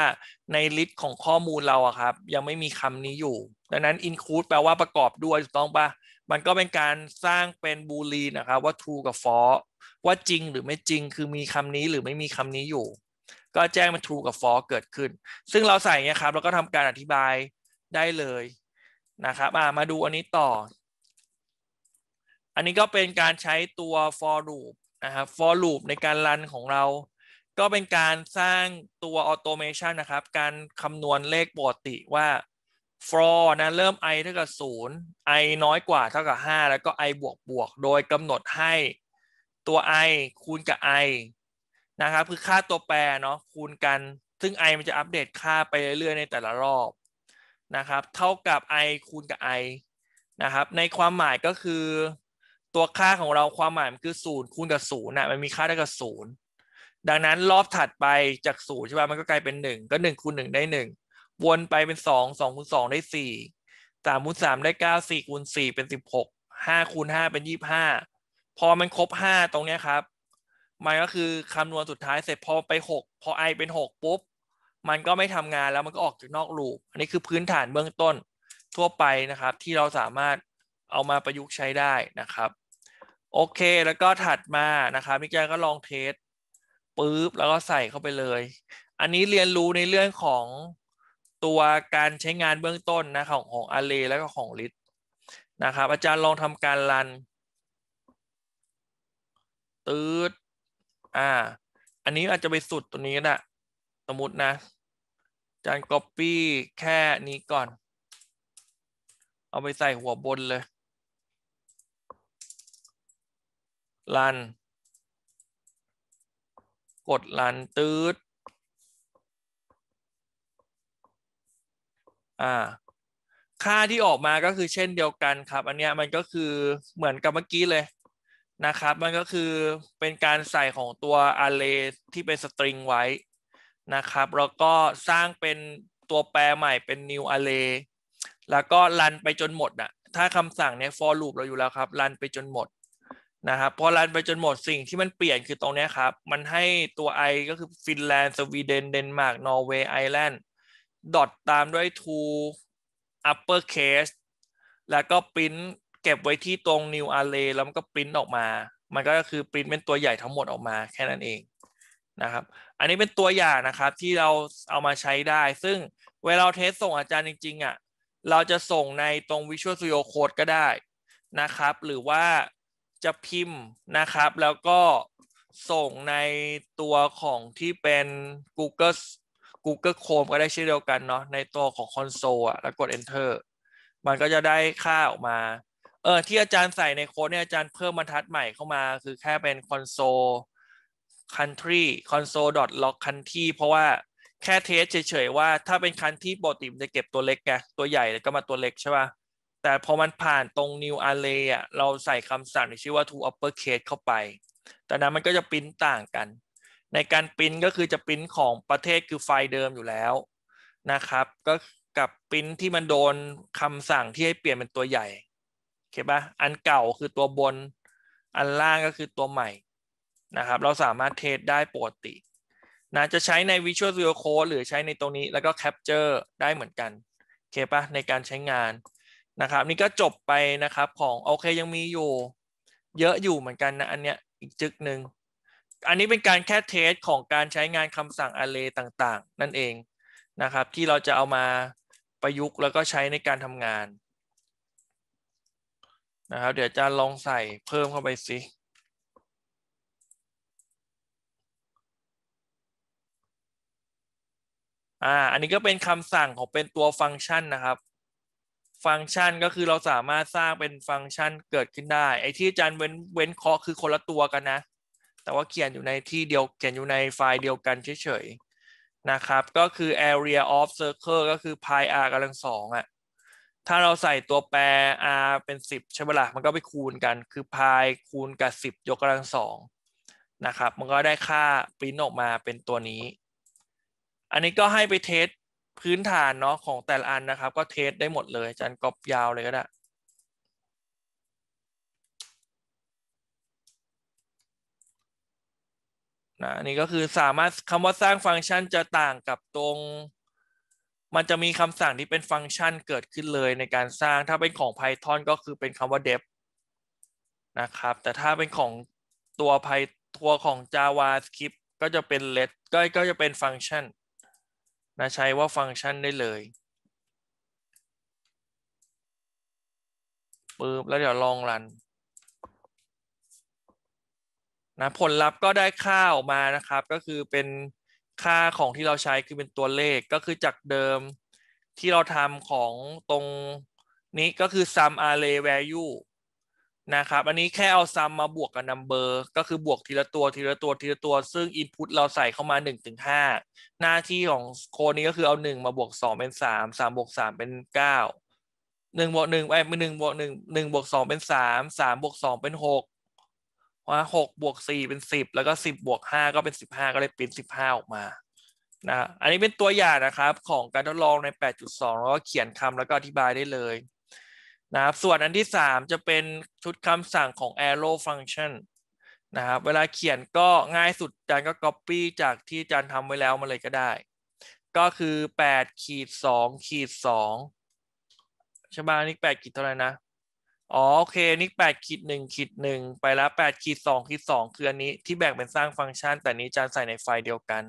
[SPEAKER 1] ในลิสต์ของข้อมูลเราอะครับ ยังไม่มีคำนี้อยู่ ดังนั้น include แปลว่าประกอบด้วยถูกต้องปะมันก็เป็นการสร้างเป็นบูลีนะครับว่า true กับ false ว่าจริงหรือไม่จริง คือมีคำนี้หรือไม่มีคำนี้อยู่ ก็แจ้งมา true กับ false เกิดขึ้น ซึ่งเราใส่เนี่ยครับแล้วก็ทำการอธิบายได้เลยนะครับมาดู อันนี้ต่อ อันนี้ก็เป็นการใช้ตัว for loop นะครับ for loop ในการรัน ของเรา ก็เป็นการสร้างตัว automation นะครับ การคำนวณเลขปกติว่าฟรอนะเริ่ม i เท่ากับ0 i น้อยกว่าเท่ากับ 5 แล้วก็ i บวกบวกโดยกำหนดให้ตัว i คูณกับ i นะครับคือค่าตัวแปรเนาะคูณกันซึ่ง i มันจะอัปเดตค่าไปเรื่อยๆในแต่ละรอบนะครับเท่ากับ i คูณกับ i นะครับในความหมายก็คือตัวค่าของเราความหมายมันคือ0คูณกับ0น่ะมันมีค่าเท่ากับ 0 ดังนั้นรอบถัดไปจาก0ใช่ป่ะมันก็กลายเป็น 1 ก็1คูณ1ได้ 1วนไปเป็นสองสองคูณสองได้สี่สามคูณสามได้เก้าสี่คูณสี่เป็นสิบหกห้าคูณห้าเป็นยี่บห้าพอมันครบห้าตรงเนี้ยครับ มันก็คือคำนวณสุดท้ายเสร็จพอไปหกพอไอเป็นหกปุ๊บ มันก็ไม่ทำงานแล้วมันก็ออกจากนอกลูปอันนี้คือพื้นฐานเบื้องต้นทั่วไปนะครับ ที่เราสามารถเอามาประยุกต์ใช้ได้นะครับ โอเคแล้วก็ถัดมานะครับี่แจยก็ลองเทสปุ๊บ แล้วก็ใส่เข้าไปเลย อันนี้เรียนรู้ในเรื่องของตัวการใช้งานเบื้องต้น นะ ของของอาร์เรย์และก็ของลิสต์นะ ครับ อาจารย์ลองทำการรันตืดอ่า อัน นี้อาจจะไปสุดตัวนี้ก็ได้สมมติ นะอาจารย์ Copy แค่นี้ก่อน เอาไปใส่หัวบนเลยรัน กดรันตืดอ่าค่าที่ออกมาก็คือเช่นเดียวกันครับ อันนี้มันก็คือเหมือนกับเมื่อกี้เลยนะครับมันก็คือเป็นการใส่ของตัวอาร์เรที่เป็นสตริงไว้นะครับแล้วก็สร้างเป็นตัวแปรใหม่เป็น new array แล้วก็รันไปจนหมดอนะถ้าคำสั่งเนี้ย for loop เราอยู่แล้วครับรันไปจนหมดนะครับพอรันไปจนหมดสิ่งที่มันเปลี่ยนคือตรงนี้ครับ มันให้ตัว i ก็คือฟินแลนด์สวีเดนเดนมาร์กนอร์เวย์ไอแลนด์ดอทตามด้วย to upper case แล้วก็ปริ้นเก็บไว้ที่ตรง new array แล้วมันก็ปริ้นออกมา มันก็คือปริ้นเป็นตัวใหญ่ทั้งหมดออกมาแค่นั้นเองนะครับ อันนี้เป็นตัวอย่างนะครับที่เราเอามาใช้ได้ ซึ่งเวลาเทสส่งอาจารย์จริงๆอะ่ะ เราจะส่งในตรง Visual Studio Code ก็ได้นะครับ หรือว่าจะพิมพ์นะครับแล้วก็ส่งในตัวของที่เป็น Google Google Chrome ก็ได้เช่นเดียวกันเนาะในตัวของคอนโซลอะแล้วกด Enter มันก็จะได้ค่าออกมาเออที่อาจารย์ใส่ในโค้ดเนี่ยอาจารย์เพิ่มบรรทัดใหม่เข้ามา คือแค่เป็นคอนโซล country console log country เพราะว่าแค่เทสเฉยๆว่าถ้าเป็น country ปกติมันจะเก็บตัวเล็กไงตัวใหญ่ก็มาตัวเล็กใช่ป่ะแต่พอมันผ่านตรง new array อ่ะเราใส่คำสั่งที่ชื่อว่า to uppercase เข้าไปแต่นั้นมันก็จะปริ้นต่างกันในการปริ้นก็คือจะปริ้นของประเทศคือไฟล์เดิมอยู่แล้วนะครับ ก็กับปริ้นที่มันโดนคำสั่งที่ให้เปลี่ยนเป็นตัวใหญ่ โอเคปะ่ะอันเก่าคือตัวบน อันล่างก็คือตัวใหม่นะครับ เราสามารถเทดได้ปกตินะจะใช้ใน Visual Studio Code หรือใช้ในตรงนี้แล้วก็ Capture ได้เหมือนกัน โอเคปะ่ะในการใช้งานนะครับนี่ก็จบไปนะครับของโอเค ยังมีอยู่ เยอะอยู่เหมือนกันนะอันเนี้ยอีกจึกหนึ่งอันนี้เป็นการแค่เทสของการใช้งานคำสั่ง array ต่างๆ นั่นเองนะครับ ที่เราจะเอามาประยุกต์แล้วก็ใช้ในการทำงานนะครับเดี๋ยวจะลองใส่เพิ่มเข้าไปสิอ่าอันนี้ก็เป็นคำสั่งของเป็นตัวฟังก์ชันนะครับ ฟังก์ชันก็คือเราสามารถสร้างเป็นฟังก์ชันเกิดขึ้นได้ไอ้ที่อาจารย์เว้นเว้นเคาะคือคนละตัวกันนะแต่ว่าเขียนอยู่ในที่เดียวเขียนอยู่ในไฟล์เดียวกันเฉยๆ นะครับก็คือ area of circle ก็คือ pi r กำลังสองอ่ะถ้าเราใส่ตัวแปร r เป็น 10 ใช่ไหมละ่ะมันก็ไปคูณกัน คือ pi คูณกับ 10 ยกกำลังสองนะครับมันก็ได้ค่าปริ้นออกมาเป็นตัวนี้ อันนี้ก็ให้ไปเทสพื้นฐานเนาะของแต่ละอันนะครับ ก็เทสได้หมดเลยจัจกรกอบยาวเลยก็ได้นะนี่ก็คือสามารถคำว่าสร้างฟังก์ชันจะต่างกับตรง มันจะมีคำสั่งที่เป็นฟังก์ชันเกิดขึ้นเลยในการสร้างถ้าเป็นของ Python ก็คือเป็นคำว่า dev นะครับ แต่ถ้าเป็นของตัว Py ตัวของ JavaScript ก็จะเป็น let ก็ก็จะเป็นฟังก์ชันนะใช้ว่าฟังก์ชันได้เลยปึ๊บแล้วเดี๋ยวลองรันนะผลลัพธ์ก็ได้ค่าออกมานะครับก็คือเป็นค่าของที่เราใช้คือเป็นตัวเลขก็คือจากเดิมที่เราทำของตรงนี้ก็คือ sum array value นะครับอันนี้แค่เอา sum มาบวกกับ number ก็คือบวกทีละตัวทีละตัวทีละตัว ซึ่ง input เราใส่เข้ามา1-5หน้าที่ของโค้ดนี้ก็คือเอา 1 มาบวก 2 เป็น 3 3 บวก 3 เป็น 9 1 บวก1ไอ้1บวก 1 1 บวก 2 เป็น 3 3 บวก 2 เป็น 6ว่าหกบวกสี่เป็นสิบแล้วก็สิบบวกห้าก็เป็นสิบห้าก็เลยปป้นสิบห้าออกมานะอันนี้เป็นตัวอย่างนะครับของการทดลองใน 8.2แล้วก็เขียนคำแล้วก็อธิบายได้เลยนะครับส่วนอันที่ 3 จะเป็นชุดคำสั่งของ arrow function นะครับเวลาเขียนก็ง่ายสุดจานก็ copy จากที่จานทำไว้แล้วมาเลยก็ได้ ก็คือ 8 ขีด 2 ขีด2ใช่ไหมนี่8ขีดเท่าไหร่นะอ๋อโอเคนี่แปดขีดหนึ่งขีดหนึ่งไปแล้วแปดขีดสองขีดสองคืออันนี้ที่แบ่งเป็นสร้างฟังก์ชัน แต่นี้จานใส่ในไฟล์เดียวกัน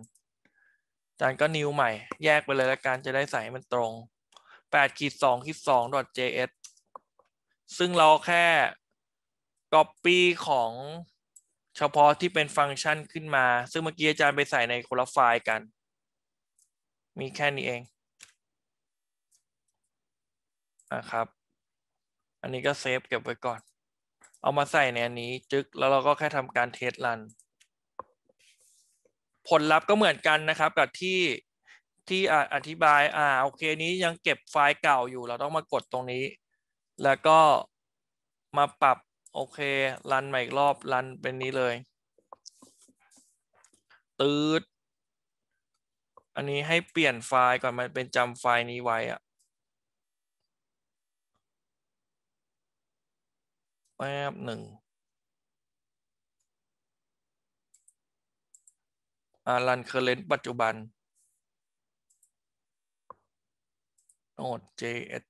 [SPEAKER 1] จานก็นิ้วใหม่แยกไปเลยละกันจะได้ใส่ให้มันตรงแปดขีดสองขีดสอง .js ซึ่งเราแค่ copy ของเฉพาะที่เป็นฟังก์ชันขึ้นมาซึ่งเมื่อกี้อาจารย์ไปใส่ในคนละไฟล์กัน มีแค่นี้เองนะครับอันนี้ก็เซฟเก็บไว้ก่อน เอามาใส่ในอันนี้จึกแล้วเราก็แค่ทำการเทสรัน ผลลัพธ์ก็เหมือนกันนะครับ กับที่ที่อธิบาย อ่าโอเคนี้ยังเก็บไฟล์เก่าอยู่ เราต้องมากดตรงนี้ แล้วก็มาปรับโอเครันใหม่อีกรอบรันเป็นนี้เลยตืดอันนี้ให้เปลี่ยนไฟล์ก่อนมันเป็นจำไฟล์นี้ไว้อะแป๊บหนึ่งอารัน เคอร์เลนต์ปัจจุบันโนด JS อ่าโอเค ให้รัน ท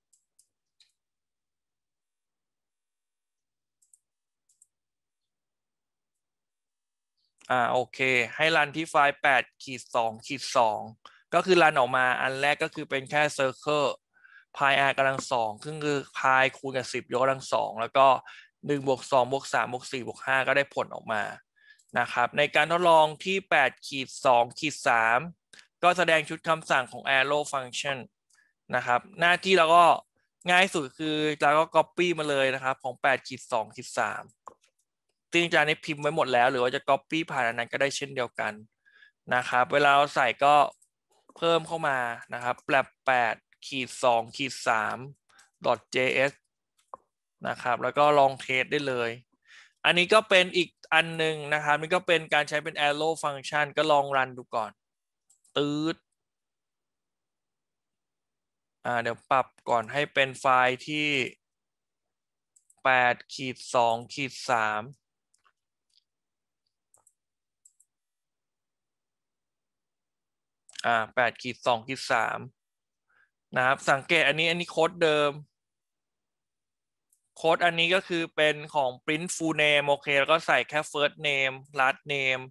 [SPEAKER 1] ี่ไฟล์8ขีด2ขีด2ก็คือรัน ออกมาอันแรกก็คือเป็นแค่เซอร์เคิลพาย r กำลังสองซึ่งคือพาย คูณกับ 10ยกกำลังสอง แล้วก็1บวก2บวก3บวก4บวก5 ก็ได้ผลออกมา นะครับในการทดลองที่ 8 ขีด 2 ขีด 3 ก็แสดงชุดคำสั่งของ arrow function นะครับ หน้าที่เราก็ง่ายสุดคือเราก็ copy มาเลยนะครับ ของ8ขีด2ขีด3ซึ่งจาได้พิมพ์ไว้หมดแล้วหรือว่าจะ copy ผ่านอันนั้นก็ได้เช่นเดียวกัน นะครับเวลาเราใส่ก็เพิ่มเข้ามานะครับแปล8ขีด2ขีด3 .js นะครับ แล้วก็ลอง เทสได้เลย อันนี้ก็เป็นอีกอันหนึ่งนะครับนี่ก็เป็นการใช้เป็น arrow function ก็ลอง รัน ดูก่อน ตืดอ่า เดี๋ยวปรับก่อนให้เป็นไฟล์ที่แปดขีดสองขีดสามอ่าแปดขีดสองขีดสามนะครับ สังเกตอันนี้อันนี้ โค้ดเดิมโค้ดอันนี้ก็คือเป็นของ print full name โอเค แล้วก็ใส่แค่ first name last name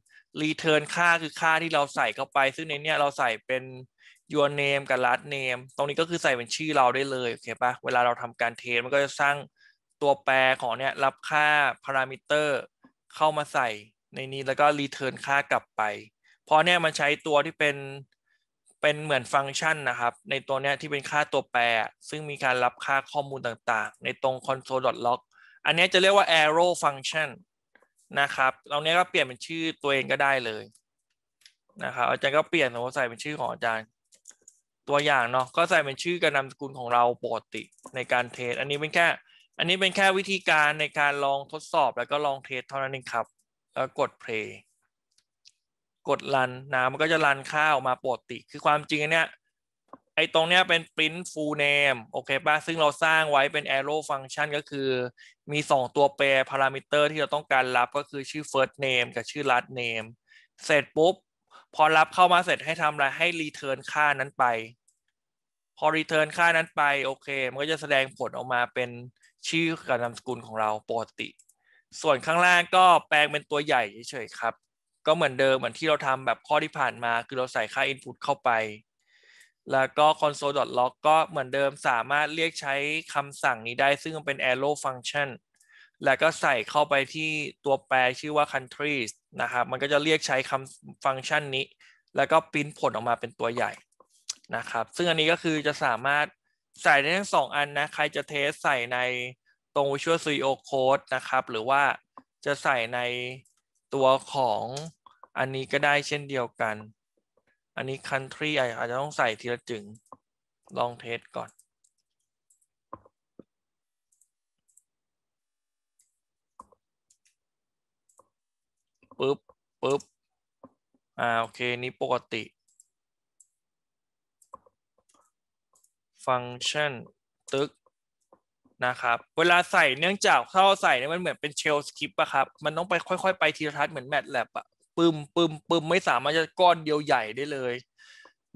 [SPEAKER 1] return ค่าคือค่าที่เราใส่เข้าไป ซึ่งในเนี้ยเราใส่เป็น your name กับ last name ตรงนี้ก็คือใส่เป็นชื่อเราได้เลยโอเคปะเวลาเราทำการเทสมันก็จะสร้างตัวแปรของเนี้ยรับค่าพารามิเตอร์เข้ามาใส่ในนี้แล้วก็ return ค่ากลับไปเพราะเนี้ยมันใช้ตัวที่เป็นเป็นเหมือนฟังก์ชันนะครับ ในตัวเนี้ยที่เป็นค่าตัวแปร ซึ่งมีการรับค่าข้อมูลต่าง ๆ ในตรง console.log อันนี้จะเรียกว่า arrow function นะครับเราเนี้ยก็เปลี่ยนเป็นชื่อตัวเองก็ได้เลยนะครับอาจารย์ก็เปลี่ยนสมมติใส่เป็นชื่อของอาจารย์ตัวอย่างเนาะก็ใส่เป็นชื่อกับนามสกุลของเราปกติในการเทสอันนี้เป็นแค่อันนี้เป็นแค่วิธีการในการลองทดสอบแล้วก็ลองเทสเท่านั้นเองครับแล้วกด play กดรัน น้ำมันก็จะรันข้าวมาปกติคือความจริงเนี้ยไอ้ ตรง เนี้ยเป็น print full name โอเคป่ะซึ่งเราสร้างไว้เป็น arrow function ก็คือมี 2 ตัวแปร พารามิเตอร์ ที่ เรา ต้องการรับก็คือชื่อ first name กับชื่อ last name เสร็จ ปุ๊บพอรับเข้ามาเสร็จให้ทำอะไรให้ return ค่านั้นไป พอ return ค่านั้นไปโอเคมันก็จะแสดงผลออกมาเป็นชื่อกับนามสกุลของเราปกติส่วนข้างล่างก็แปลงเป็นตัวใหญ่เฉยๆครับก็เหมือนเดิมเหมือนที่เราทำแบบข้อที่ผ่านมาคือเราใส่ค่า input เข้าไป แล้วก็ console.log ก็เหมือนเดิมสามารถเรียกใช้คำสั่งนี้ได้ซึ่งเป็น arrow function แล้วก็ใส่เข้าไปที่ตัวแปรชื่อว่า countries นะครับมันก็จะเรียกใช้คำฟังก์ชันนี้ แล้วก็ปริ้นผลออกมาเป็นตัวใหญ่นะครับซึ่งอันนี้ก็คือจะสามารถใส่ได้ทั้ง2 อันนะใครจะเทสใส่ในตรง Visual Studio Code นะครับ หรือว่าจะใส่ในตัวของอันนี้ก็ได้เช่นเดียวกัน อันนี้ country อาจจะต้องใส่ทีละจึงลองเทสก่อนปึ๊บปึ๊บ อ่าโอเค นี้ปกติ ฟัง c t ชันตึกนะครับ เวลาใส่เนื่องจากเข้าใส่เนี่ยมันเหมือนเป็นเชลสคริปต์อะครับ มันต้องไปค่อย ๆ ไปทีละทัดเหมือนแมทแลบอะปึมปึมปึมไม่สามารถจะก้อนเดียวใหญ่ได้เลย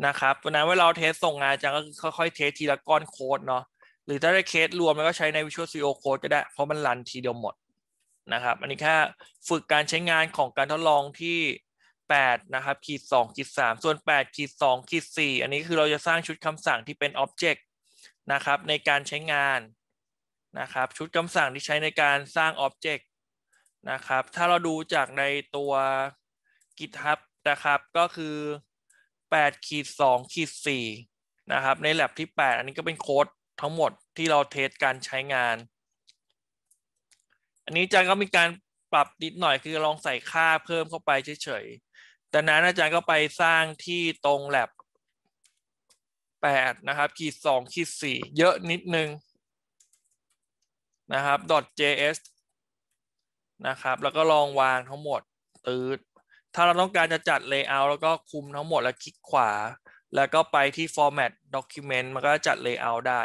[SPEAKER 1] นะครับเพราะนั้นเวลาเทสส่งงานจังก็ค่อยๆเทสทีละก้อนโค้ดเนาะหรือถ้าได้เคสรวมแล้วก็ใช้ใน Visual Studio Code ก็ได้เพราะมันรันทีเดียวหมดนะครับ อันนี้แค่ฝึกการใช้งานของการทดลองที่ 8 นะครับขีด2ขีด3ส่วน8ขีด2ขีด4อันนี้คือเราจะสร้างชุดคำสั่งที่เป็นอ็อบเจกต์นะครับในการใช้งานนะครับชุดคำสั่งที่ใช้ในการสร้างอ็อบเจกต์นะครับถ้าเราดูจากในตัว GitHub นะครับ ก็คือ8ขีด2ขีด4นะครับ ใน l a บที่ 8 อันนี้ก็เป็นโค้ดทั้งหมดที่เราเทสการใช้งาน อันนี้อาจารย์ก็มีการปรับนิดหน่อยคือลองใส่ค่าเพิ่มเข้าไปเฉยๆแต่นั้นอาจารย์ก็ไปสร้างที่ตรง l a บ8นะครับขีด2ขีด4เยอะนิดนึงนะครับ .js นะครับแล้วก็ลองวางทั้งหมดตืดถ้าเราต้องการจะจัด layout แล้วก็คุมทั้งหมดแล้วคลิกขวา แล้วก็ไปที่ format document มันก็จัด layout ได้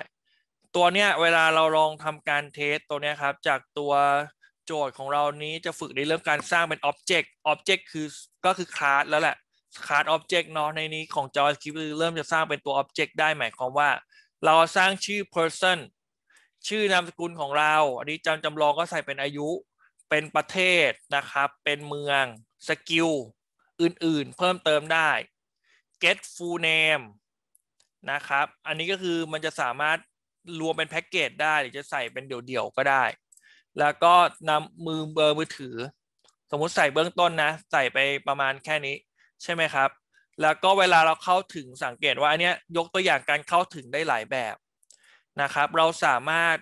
[SPEAKER 1] ตัวเนี้ยเวลาเราลองทำการเทสตัวเนี้ยครับ จากตัวโจทย์ของเรานี้จะฝึกในเรื่องการสร้างเป็น object object คือก็คือ class แล้วแหละ class object เนาะในนี้ของ JavaScript เริ่มจะสร้างเป็นตัว object ได้หมายความว่า เราสร้างชื่อ person ชื่อนามสกุลของเรา อันนี้จำจำลองก็ใส่เป็นอายุเป็นประเทศนะครับ เป็นเมืองสกิลอื่นๆ เพิ่มเติมได้ get full name นะครับ อันนี้ก็คือมันจะสามารถ รวมเป็นแพ็กเกจได้ หรือจะใส่เป็นเดี่ยวๆ ก็ได้ แล้วก็นำมือเบอร์มือถือ สมมติใส่เบื้องต้นนะ ใส่ไปประมาณแค่นี้ใช่ไหมครับ แล้วก็เวลาเราเข้าถึงสังเกตว่าอันเนี้ยยกตัวอย่างการเข้าถึงได้หลายแบบนะครับ เราสามารถ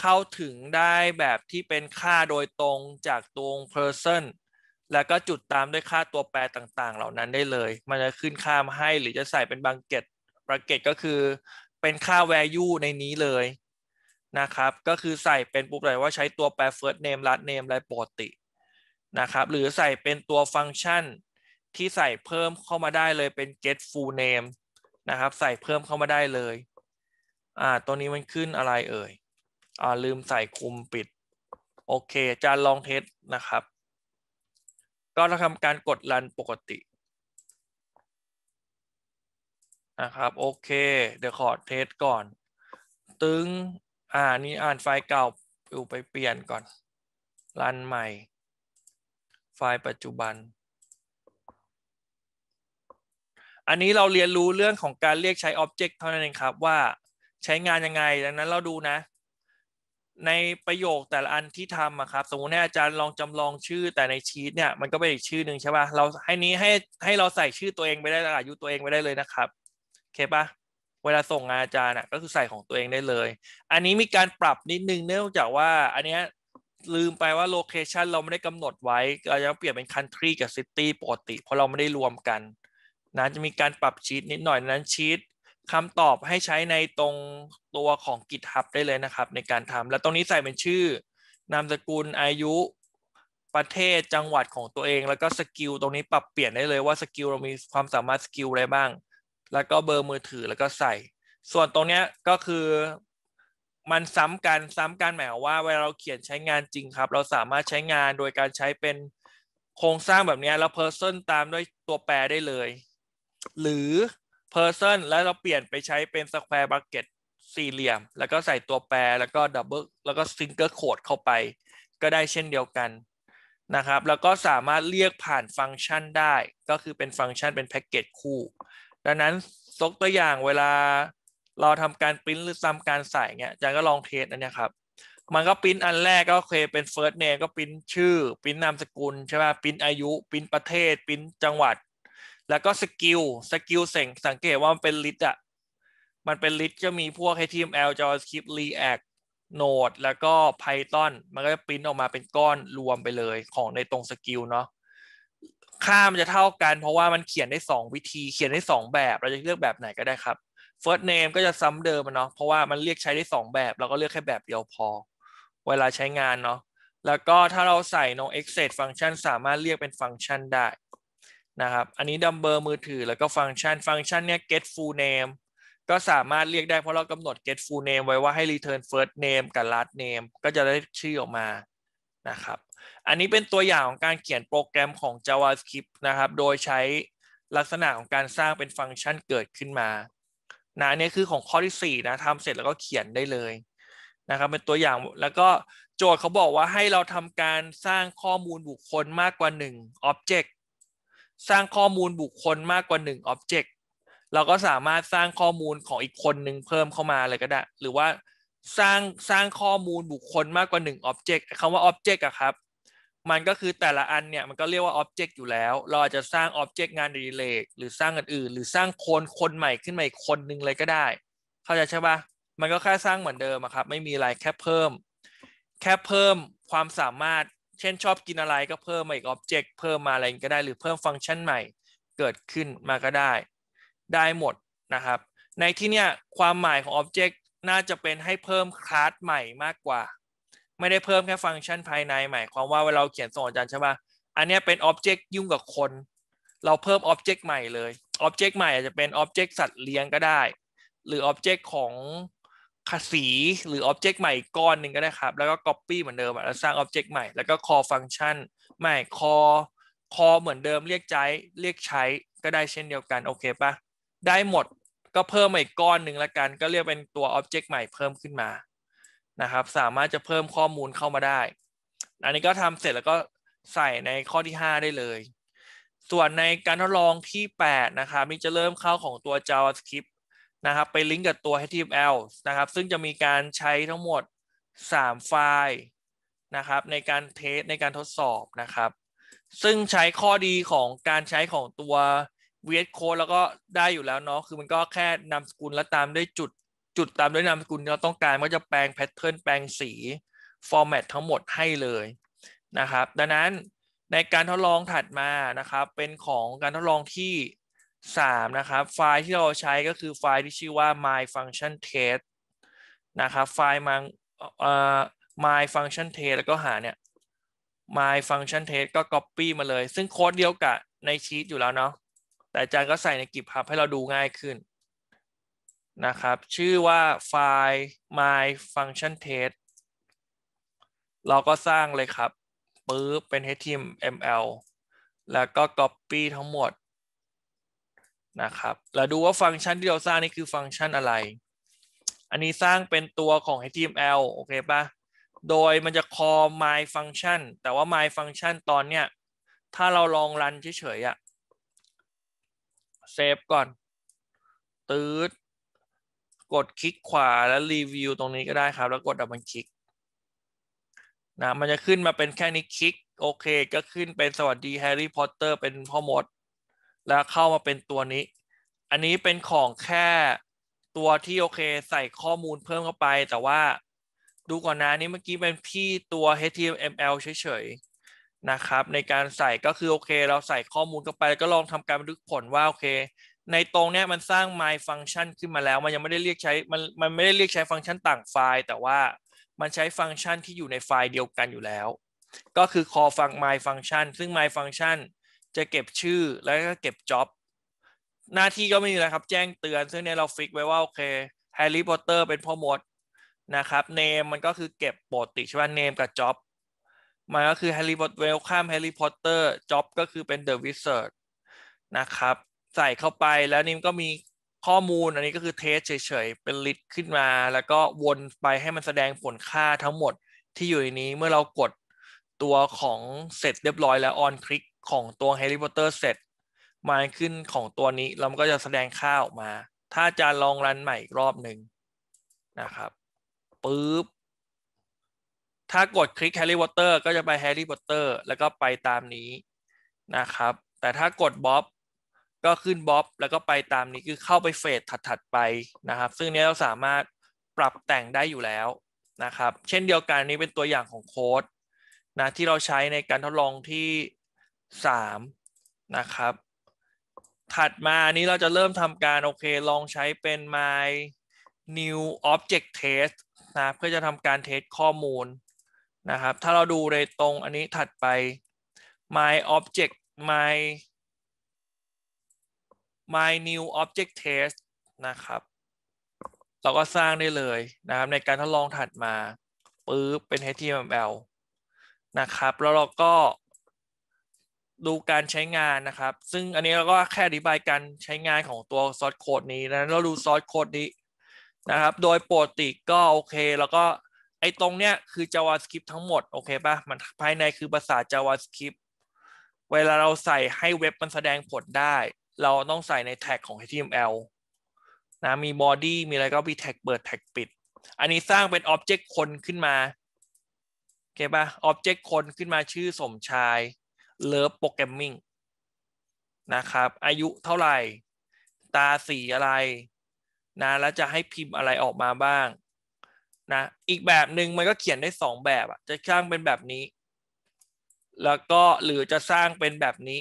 [SPEAKER 1] เข้าถึงได้แบบที่เป็นค่าโดยตรงจากตรง person แล้วก็จุดตามด้วยค่าตัวแปรต่างๆ เหล่านั้นได้เลย มันจะขึ้นค่ามาให้หรือจะใส่เป็นบังเก็ตบังเก็ตก็คือเป็นค่า value ในนี้เลยนะครับ ก็คือใส่เป็นปุ๊บเลยว่าใช้ตัวแปร first name last name อะไรปกตินะครับ หรือใส่เป็นตัวฟังก์ชัน ที่ใส่เพิ่มเข้ามาได้เลยเป็น get full name นะครับ ใส่เพิ่มเข้ามาได้เลย อ่า ตัวนี้มันขึ้นอะไรเอ่ย อ่าลืมใส่คุมปิด โอเคจะลองเทสนะครับก็เราทำการกดรันปกตินะครับ โอเค เดี๋ยวขอเทสก่อน ตึง อ่านี่อ่านไฟล์เก่าอยู่ไปเปลี่ยนก่อนรันใหม่ ไฟล์ปัจจุบัน อันนี้เราเรียนรู้เรื่องของการเรียกใช้อ็อบเจกต์เท่านั้นเองครับว่าใช้งานยังไงดังนั้นเราดูนะในประโยคแต่ละอันที่ทำอะครับสมมติให้อาจารย์ลองจำลองชื่อแต่ในชีตเนี่ยมันก็เป็นอีกชื่อหนึ่งใช่ปะ่ะเราให้นี้ให้ให้เราใส่ชื่อตัวเองไปได้ตลายุตัวเองไปได้เลยนะครับโอเคปะ่ะเวลาส่งงานอาจารย์อะก็คือใส่ของตัวเองได้เลย อันนี้มีการปรับนิดนึงเนื่องจากว่า อันเนี้ยลืมไปว่าโลเคชันเราไม่ได้กำหนดไว้เราจะเปลี่ยนเป็นคันทรีกับซิตี้ปกติเพราะเราไม่ได้รวมกันนะจะมีการปรับชีตนิดหน่อยนั้นชีตคำตอบให้ใช้ในตรงตัวของ GitHub ได้เลยนะครับ ในการทำแล้วตรงนี้ใส่ เป็น ชื่อนามสกุลอายุประเทศจังหวัดของตัวเอง แล้ว ก็สกิลตรงนี้ปรับเปลี่ยนได้เลยว่าสกิลเรามีความสามารถสกิลอะไรบ้าง แล้วก็เบอร์มือถือแล้วก็ใส่ ส่วนตรงนี้ก็คือ มันซ้ำกันซ้ำกันหมายว่าเวลาเราเขียนใช้งานจริงครับ เราสามารถใช้งานโดยการใช้เป็นโครงสร้างแบบนี้แล้ว person ตามด้วยตัวแปรได้เลย หรือ person แล้วเราเปลี่ยนไปใช้เป็น square bracket สี่เหลี่ยมแล้วก็ใส่ตัวแปรแล้วก็ double แล้วก็ single quote เข้าไปก็ได้เช่นเดียวกันนะครับ แล้วก็สามารถเรียกผ่านฟังก์ชันได้ ก็คือเป็นฟังก์ชันเป็นแพ็กเกจคู่ดังนั้นยกตัวอย่างเวลาเราทำการปริ้นหรือซ้ำการใส่เนี้ยอาจารย์ก็ลองเทสอันนี้ครับ มันก็ปริ้นอันแรกก็เคยเป็น first name ก็ปริ้นชื่อปริ้นนามสกุลใช่ไหมปริ้นอายุปริ้นประเทศปริ้นจังหวัดแล้วก็สกิล สกิลเสงสังเกตว่ามันเป็นลิสต์อะมันเป็นลิสต์มีพวก HTML JavaScript React Node แล้วก็ Python มันก็จะปริ้นออกมาเป็นก้อนรวมไปเลยของในตรงสกิลเนาะ ค่ามันจะเท่ากันเพราะว่ามันเขียนได้ 2 วิธี เขียนได้ 2 แบบ เราจะเลือกแบบไหนก็ได้ครับ first name ก็จะซ้ำเดิมเนาะ เพราะว่ามันเรียกใช้ได้ 2 แบบ เราก็เลือกแค่แบบเดียวพอ เวลาใช้งานเนาะ แล้วก็ถ้าเราใส่ no exit function สามารถเรียกเป็นฟังก์ชันได้นะครับ อันนี้ดัมเบอร์มือถือแล้วก็ ฟังก์ชันฟังก์ชันเนี้ย get full name ก็สามารถเรียกได้เพราะเรากำหนด get full name ไว้ว่าให้ return first name กับ last name ก็จะได้ชื่อออกมานะครับ อันนี้เป็นตัวอย่าง ของการเขียนโปรแกรมของ JavaScript นะครับ โดยใช้ลักษณะของการสร้างเป็นฟังก์ชันเกิดขึ้นมานะอันนี้คือของข้อที่4นะทำเสร็จแล้วก็เขียนได้เลยนะครับเป็นตัวอย่างแล้วก็โจทย์เขาบอกว่าให้เราทำการสร้างข้อมูลบุคคลมากกว่า 1 Object สร้างข้อมูลบุคคลมากกว่าหนึ่งอ็อบเจกต์เราก็สามารถสร้างข้อมูลของอีกคนหนึ่งเพิ่มเข้ามาเลยก็ได้หรือว่า สร้างสร้างข้อมูลบุคคลมากกว่าหนึ่งอ็อบเจกต์คำว่าอ็อบเจกต์อะครับมันก็คือแต่ละอันเนี่ยมันก็เรียกว่าอ็อบเจกต์อยู่แล้ว เราอาจจะสร้างอ็อบเจกต์งานรีเลกหรือสร้างอื่นๆหรือสร้างคนคนใหม่ขึ้นมาอีกคนหนึ่งเลยก็ได้ เข้าใจใช่ปะมันก็แค่สร้างเหมือนเดิมครับไม่มีอะไรแค่เพิ่ม แค่เพิ่มความสามารถเช่นชอบกินอะไรก็เพิ่มมาอีกอ็อบเจกต์เพิ่มมาอะไรก็ได้หรือเพิ่มฟังก์ชันใหม่เกิดขึ้นมาก็ได้ได้หมดนะครับ ในที่เนี้ยความหมายของอ็อบเจกต์น่าจะเป็นให้เพิ่มคลาสใหม่มากกว่า ไม่ได้เพิ่มแค่ฟังก์ชันภายในใหม่ความว่าเวลาเราเขียนส่งอาจารย์ใช่ป่ะอันนี้เป็นอ็อบเจกต์ยุ่งกับคน เราเพิ่มอ็อบเจกต์ใหม่เลยอ็อบเจกต์ใหม่อาจจะเป็นอ็อบเจกต์สัตว์เลี้ยงก็ได้หรืออ็อบเจกต์ของภาษีหรืออ็อบเจกต์ใหม่ก้อนหนึ่งก็ได้ครับแล้วก็ Copy เหมือนเดิมแล้วสร้างอ็อบเจกต์ใหม่แล้วก็ call f u n c t i ใหม่ call call เหมือนเดิมเรียกใช้เรียกใช้ก็ได้เช่นเดียวกันโอเคปะได้หมดก็เพิ่มใหม่ก้อนหนึ่งละกันก็เรียกเป็นตัวอ็อบเจกต์ใหม่เพิ่มขึ้นมา นะครับ สามารถจะเพิ่มข้อมูลเข้ามาได้ อันนี้ก็ทำเสร็จแล้วก็ใส่ในข้อที่ 5 ได้เลย ส่วนในการทดลองที่8นะครับมีจะเริ่มเข้าของตัว JavaScript นะครับไปลิงก์กับตัว HTML นะครับ ซึ่งจะมีการใช้ทั้งหมด 3 ไฟล์นะครับ ในการเทสในการทดสอบนะครับ ซึ่งใช้ข้อดีของการใช้ของตัว VS Code แล้วก็ได้อยู่แล้วเนาะคือมันก็แค่นามสกุลแล้วตามด้วยจุดจุดตามด้วยนามสกุลที่เราต้องการก็จะแปลงแพทเทิร์นแปลงสี ฟอร์แมตทั้งหมดให้เลยนะครับ ดังนั้นในการทดลองถัดมานะครับ เป็นของการทดลองที่3นะครับ ไฟล์ที่เราใช้ก็คือไฟล์ที่ชื่อว่า my function test นะครับ ไฟล์มัง my function test แล้วก็หาเนี่ย my function test ก็ copy มาเลย ซึ่งโค้ดเดียวกับในชีตอยู่แล้วเนาะแต่อาจารย์ก็ใส่ในกิบพับให้เราดูง่ายขึ้น นะครับ ชื่อว่าไฟล์ my function test เราก็สร้างเลยครับปึ๊บเป็น html แล้วก็ copy ทั้งหมดนะครับแล้วดูว่าฟังก์ชันที่เรา สร้าง นี่คือฟังก์ชันอะไร อันนี้สร้างเป็นตัวของ HTML โอเคปะ โดยมันจะ call my function แต่ว่า my function ตอน เนี้ย ถ้าเราลองรัน เฉยๆอะเซฟก่อน ตืด กดคลิกขวาแล้ว รีวิว ตรงนี้ก็ได้ ครับ แล้วกดดับเบิลคลิก นะ มันจะขึ้นมาเป็นแค่นี้คลิกโอเคก็ขึ้นเป็นสวัสดีแฮร์รี่พอตเตอร์เป็นพ่อมดแล้วเข้ามาเป็นตัวนี้ อันนี้เป็นของแค่ตัวที่โอเค ใส่ข้อมูลเพิ่มเข้าไป แต่ว่า ดูก่อนนะนี่เมื่อกี้เป็นพี่ตัว HTML เฉยๆนะครับ ในการใส่ก็คือโอเค เราใส่ข้อมูลเข้าไป ก็ลองทำการบันทึกผลว่าโอเค ในตรงเนี้ยมันสร้าง my function ขึ้นมาแล้ว มันยังไม่ได้เรียกใช้มันมันไม่ได้เรียกใช้ฟังก์ชันต่างไฟล์ แต่ว่ามันใช้ฟังก์ชันที่อยู่ในไฟล์เดียวกันอยู่แล้ว ก็คือ call ฟัง my function ซึ่ง my function จะเก็บชื่อแล้วก็เก็บจ็อบ หน้าที่ก็ไม่มีอะไรครับแจ้งเตือน ซึ่งเนี่ยเราฟิกไว้ว่าโอเคแฮร์รี่พอตเตอร์เป็นพ่อมดนะครับเนมมันก็คือเก็บปกติใช่ไหมเนมกับจ็อบ มันก็คือแฮร์รี่พอตเวลข้ามแฮร์รี่พอตเตอร์จ็อบก็คือเป็นเดอะวิสเซอร์นะครับ ใส่เข้าไปแล้วนิมก็มีข้อมูลอันนี้ก็คือเทสเฉยๆ เป็นลิสต์ขึ้นมา แล้วก็วนไปให้มันแสดงผลค่าทั้งหมดที่อยู่ในนี้เมื่อเรากดตัวของเสร็จเรียบร้อยแล้วออนคลิกของตัวแฮร์รี่พอตเตอร์เสร็จมาขึ้นของตัวนี้แล้วมันก็จะแสดงค่าออกมา ถ้าจะลองรันใหม่อีกรอบหนึ่งนะครับปึ๊บถ้ากดคลิกแฮร์รี่พอตเตอร์ก็จะไปแฮร์รี่พอตเตอร์แล้วก็ไปตามนี้นะครับ แต่ถ้ากดบ๊อบก็ขึ้นบ๊อบแล้วก็ไปตามนี้คือเข้าไปเฟสถัดๆไปนะครับ ซึ่งนี้เราสามารถปรับแต่งได้อยู่แล้วนะครับ เช่นเดียวกันนี้เป็นตัวอย่างของโค้ดนะที่เราใช้ในการทดลองที่สามนะครับ ถัดมานี้เราจะเริ่มทำการ โอเค ลองใช้เป็น my new object test นะเพื่อจะทำการเทสข้อมูลนะครับ ถ้าเราดูในตรงอันนี้ถัดไป my object my my new object test นะครับ เราก็สร้างได้เลยนะครับ ในการทดลองถัดมาปึ๊บเป็น HTML นะครับ แล้วเราก็ดูการใช้งานนะครับ ซึ่งอันนี้เราก็แค่อธิบายการใช้งานของตัวซอสโคดนี้นะเราดูซอสโคดนี้นะครับ โดยปกติก็โอเค แล้วก็ไอ้ตรงเนี้ยคือ JavaScript ทั้งหมด โอเคปะ่ะมันภายในคือภาษา JavaScript เวลาเราใส่ให้เว็บมันแสดงผลได้ เราต้องใส่ในแท็กของ HTML นะ มีบอดี้ มีอะไรก็มีแท็กเปิดแท็กปิด อันนี้สร้างเป็นออ็บเจกต์คนขึ้นมา โอเคปะ่ะบเจกต์คนขึ้นมาชื่อสมชายเลิฟโปรแกรมมิ่งนะครับ อายุเท่าไหร่ตาสีอะไรนะแล้วจะให้พิมพ์อะไรออกมาบ้างนะอีกแบบหนึ่งมันก็เขียนได้สองแบบอะจะสร้างเป็นแบบนี้ แล้วก็หรือจะสร้างเป็นแบบนี้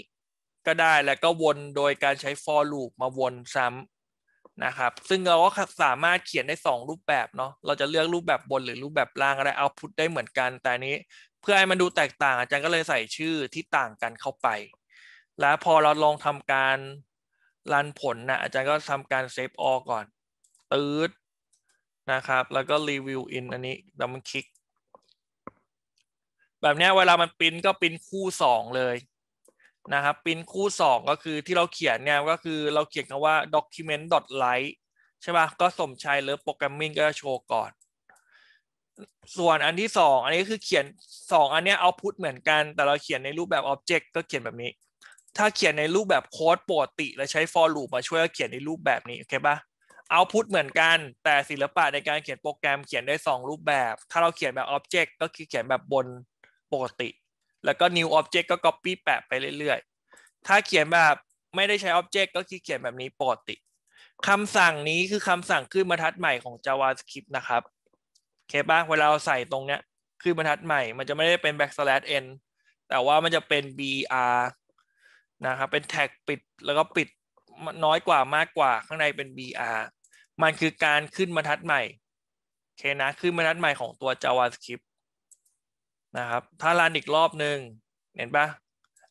[SPEAKER 1] ก็ได้แล้วก็วนโดยการใช้ for loop มาวนซ้ำนะครับ ซึ่งเราก็สามารถเขียนได้ 2 รูปแบบเนาะเราจะเลือกรูปแบบบนหรือรูปแบบล่างก็ได้เอาพุทได้เหมือนกัน แต่นี้เพื่อให้มันดูแตกต่างอาจารย์ก็เลยใส่ชื่อที่ต่างกันเข้าไป แล้วพอเราลองทำการ รันผลนะอาจารย์ก็ทำการเซฟออก่อนตืดนะครับ แล้วก็รีวิวอินอันนี้ดล้วมันคลิก แบบนี้เวลามันปริ้นก็ปริ้นคู่สองเลยนะครับปริ้นคู่สองก็คือที่เราเขียนเนี่ยก็คือเราเขียนคำว่า document dot light ใช่ปะก็สมชัยหรือโปรแกรมมิ่งก็จะโชว์ก่อนส่วนอันที่สองอันนี้คือเขียนสองอันนี้เอาพุทเหมือนกัน แต่เราเขียนในรูปแบบอ็อบเจกต์ก็เขียนแบบนี้ ถ้าเขียนในรูปแบบโค้ดปกติแล้วใช้ for loop มาช่วยเขียนในรูปแบบนี้โอเคปะเอาพุทเหมือนกัน แต่ศิลปะในการเขียนโปรแกรมเขียนได้ 2 รูปแบบ ถ้าเราเขียนแบบอ็อบเจกต์ก็คือเขียนแบบบนปกติ แล้วก็ new object ก็ copy แปะไปเรื่อยๆถ้าเขียนแบบไม่ได้ใช้ object ก็คือเขียนแบบนี้ปกติคำสั่งนี้คือคำสั่งขึ้นมาทัดใหม่ของ JavaScript นะครับเคปะเวลาเราใส่ตรงเนี้ยขึ้นบรรทัดใหม่ มันจะไม่ได้เป็น backslash n แต่ว่ามันจะเป็น br นะครับ เป็นแท็กปิดแล้วก็ปิดน้อยกว่ามากกว่าข้างในเป็น br มันคือการขึ้นบรรทัดใหม่ เคนะขึ้นบรรทัดใหม่ของตัว javascript นะครับ ถ้ารันอีกรอบหนึ่งเห็นปะ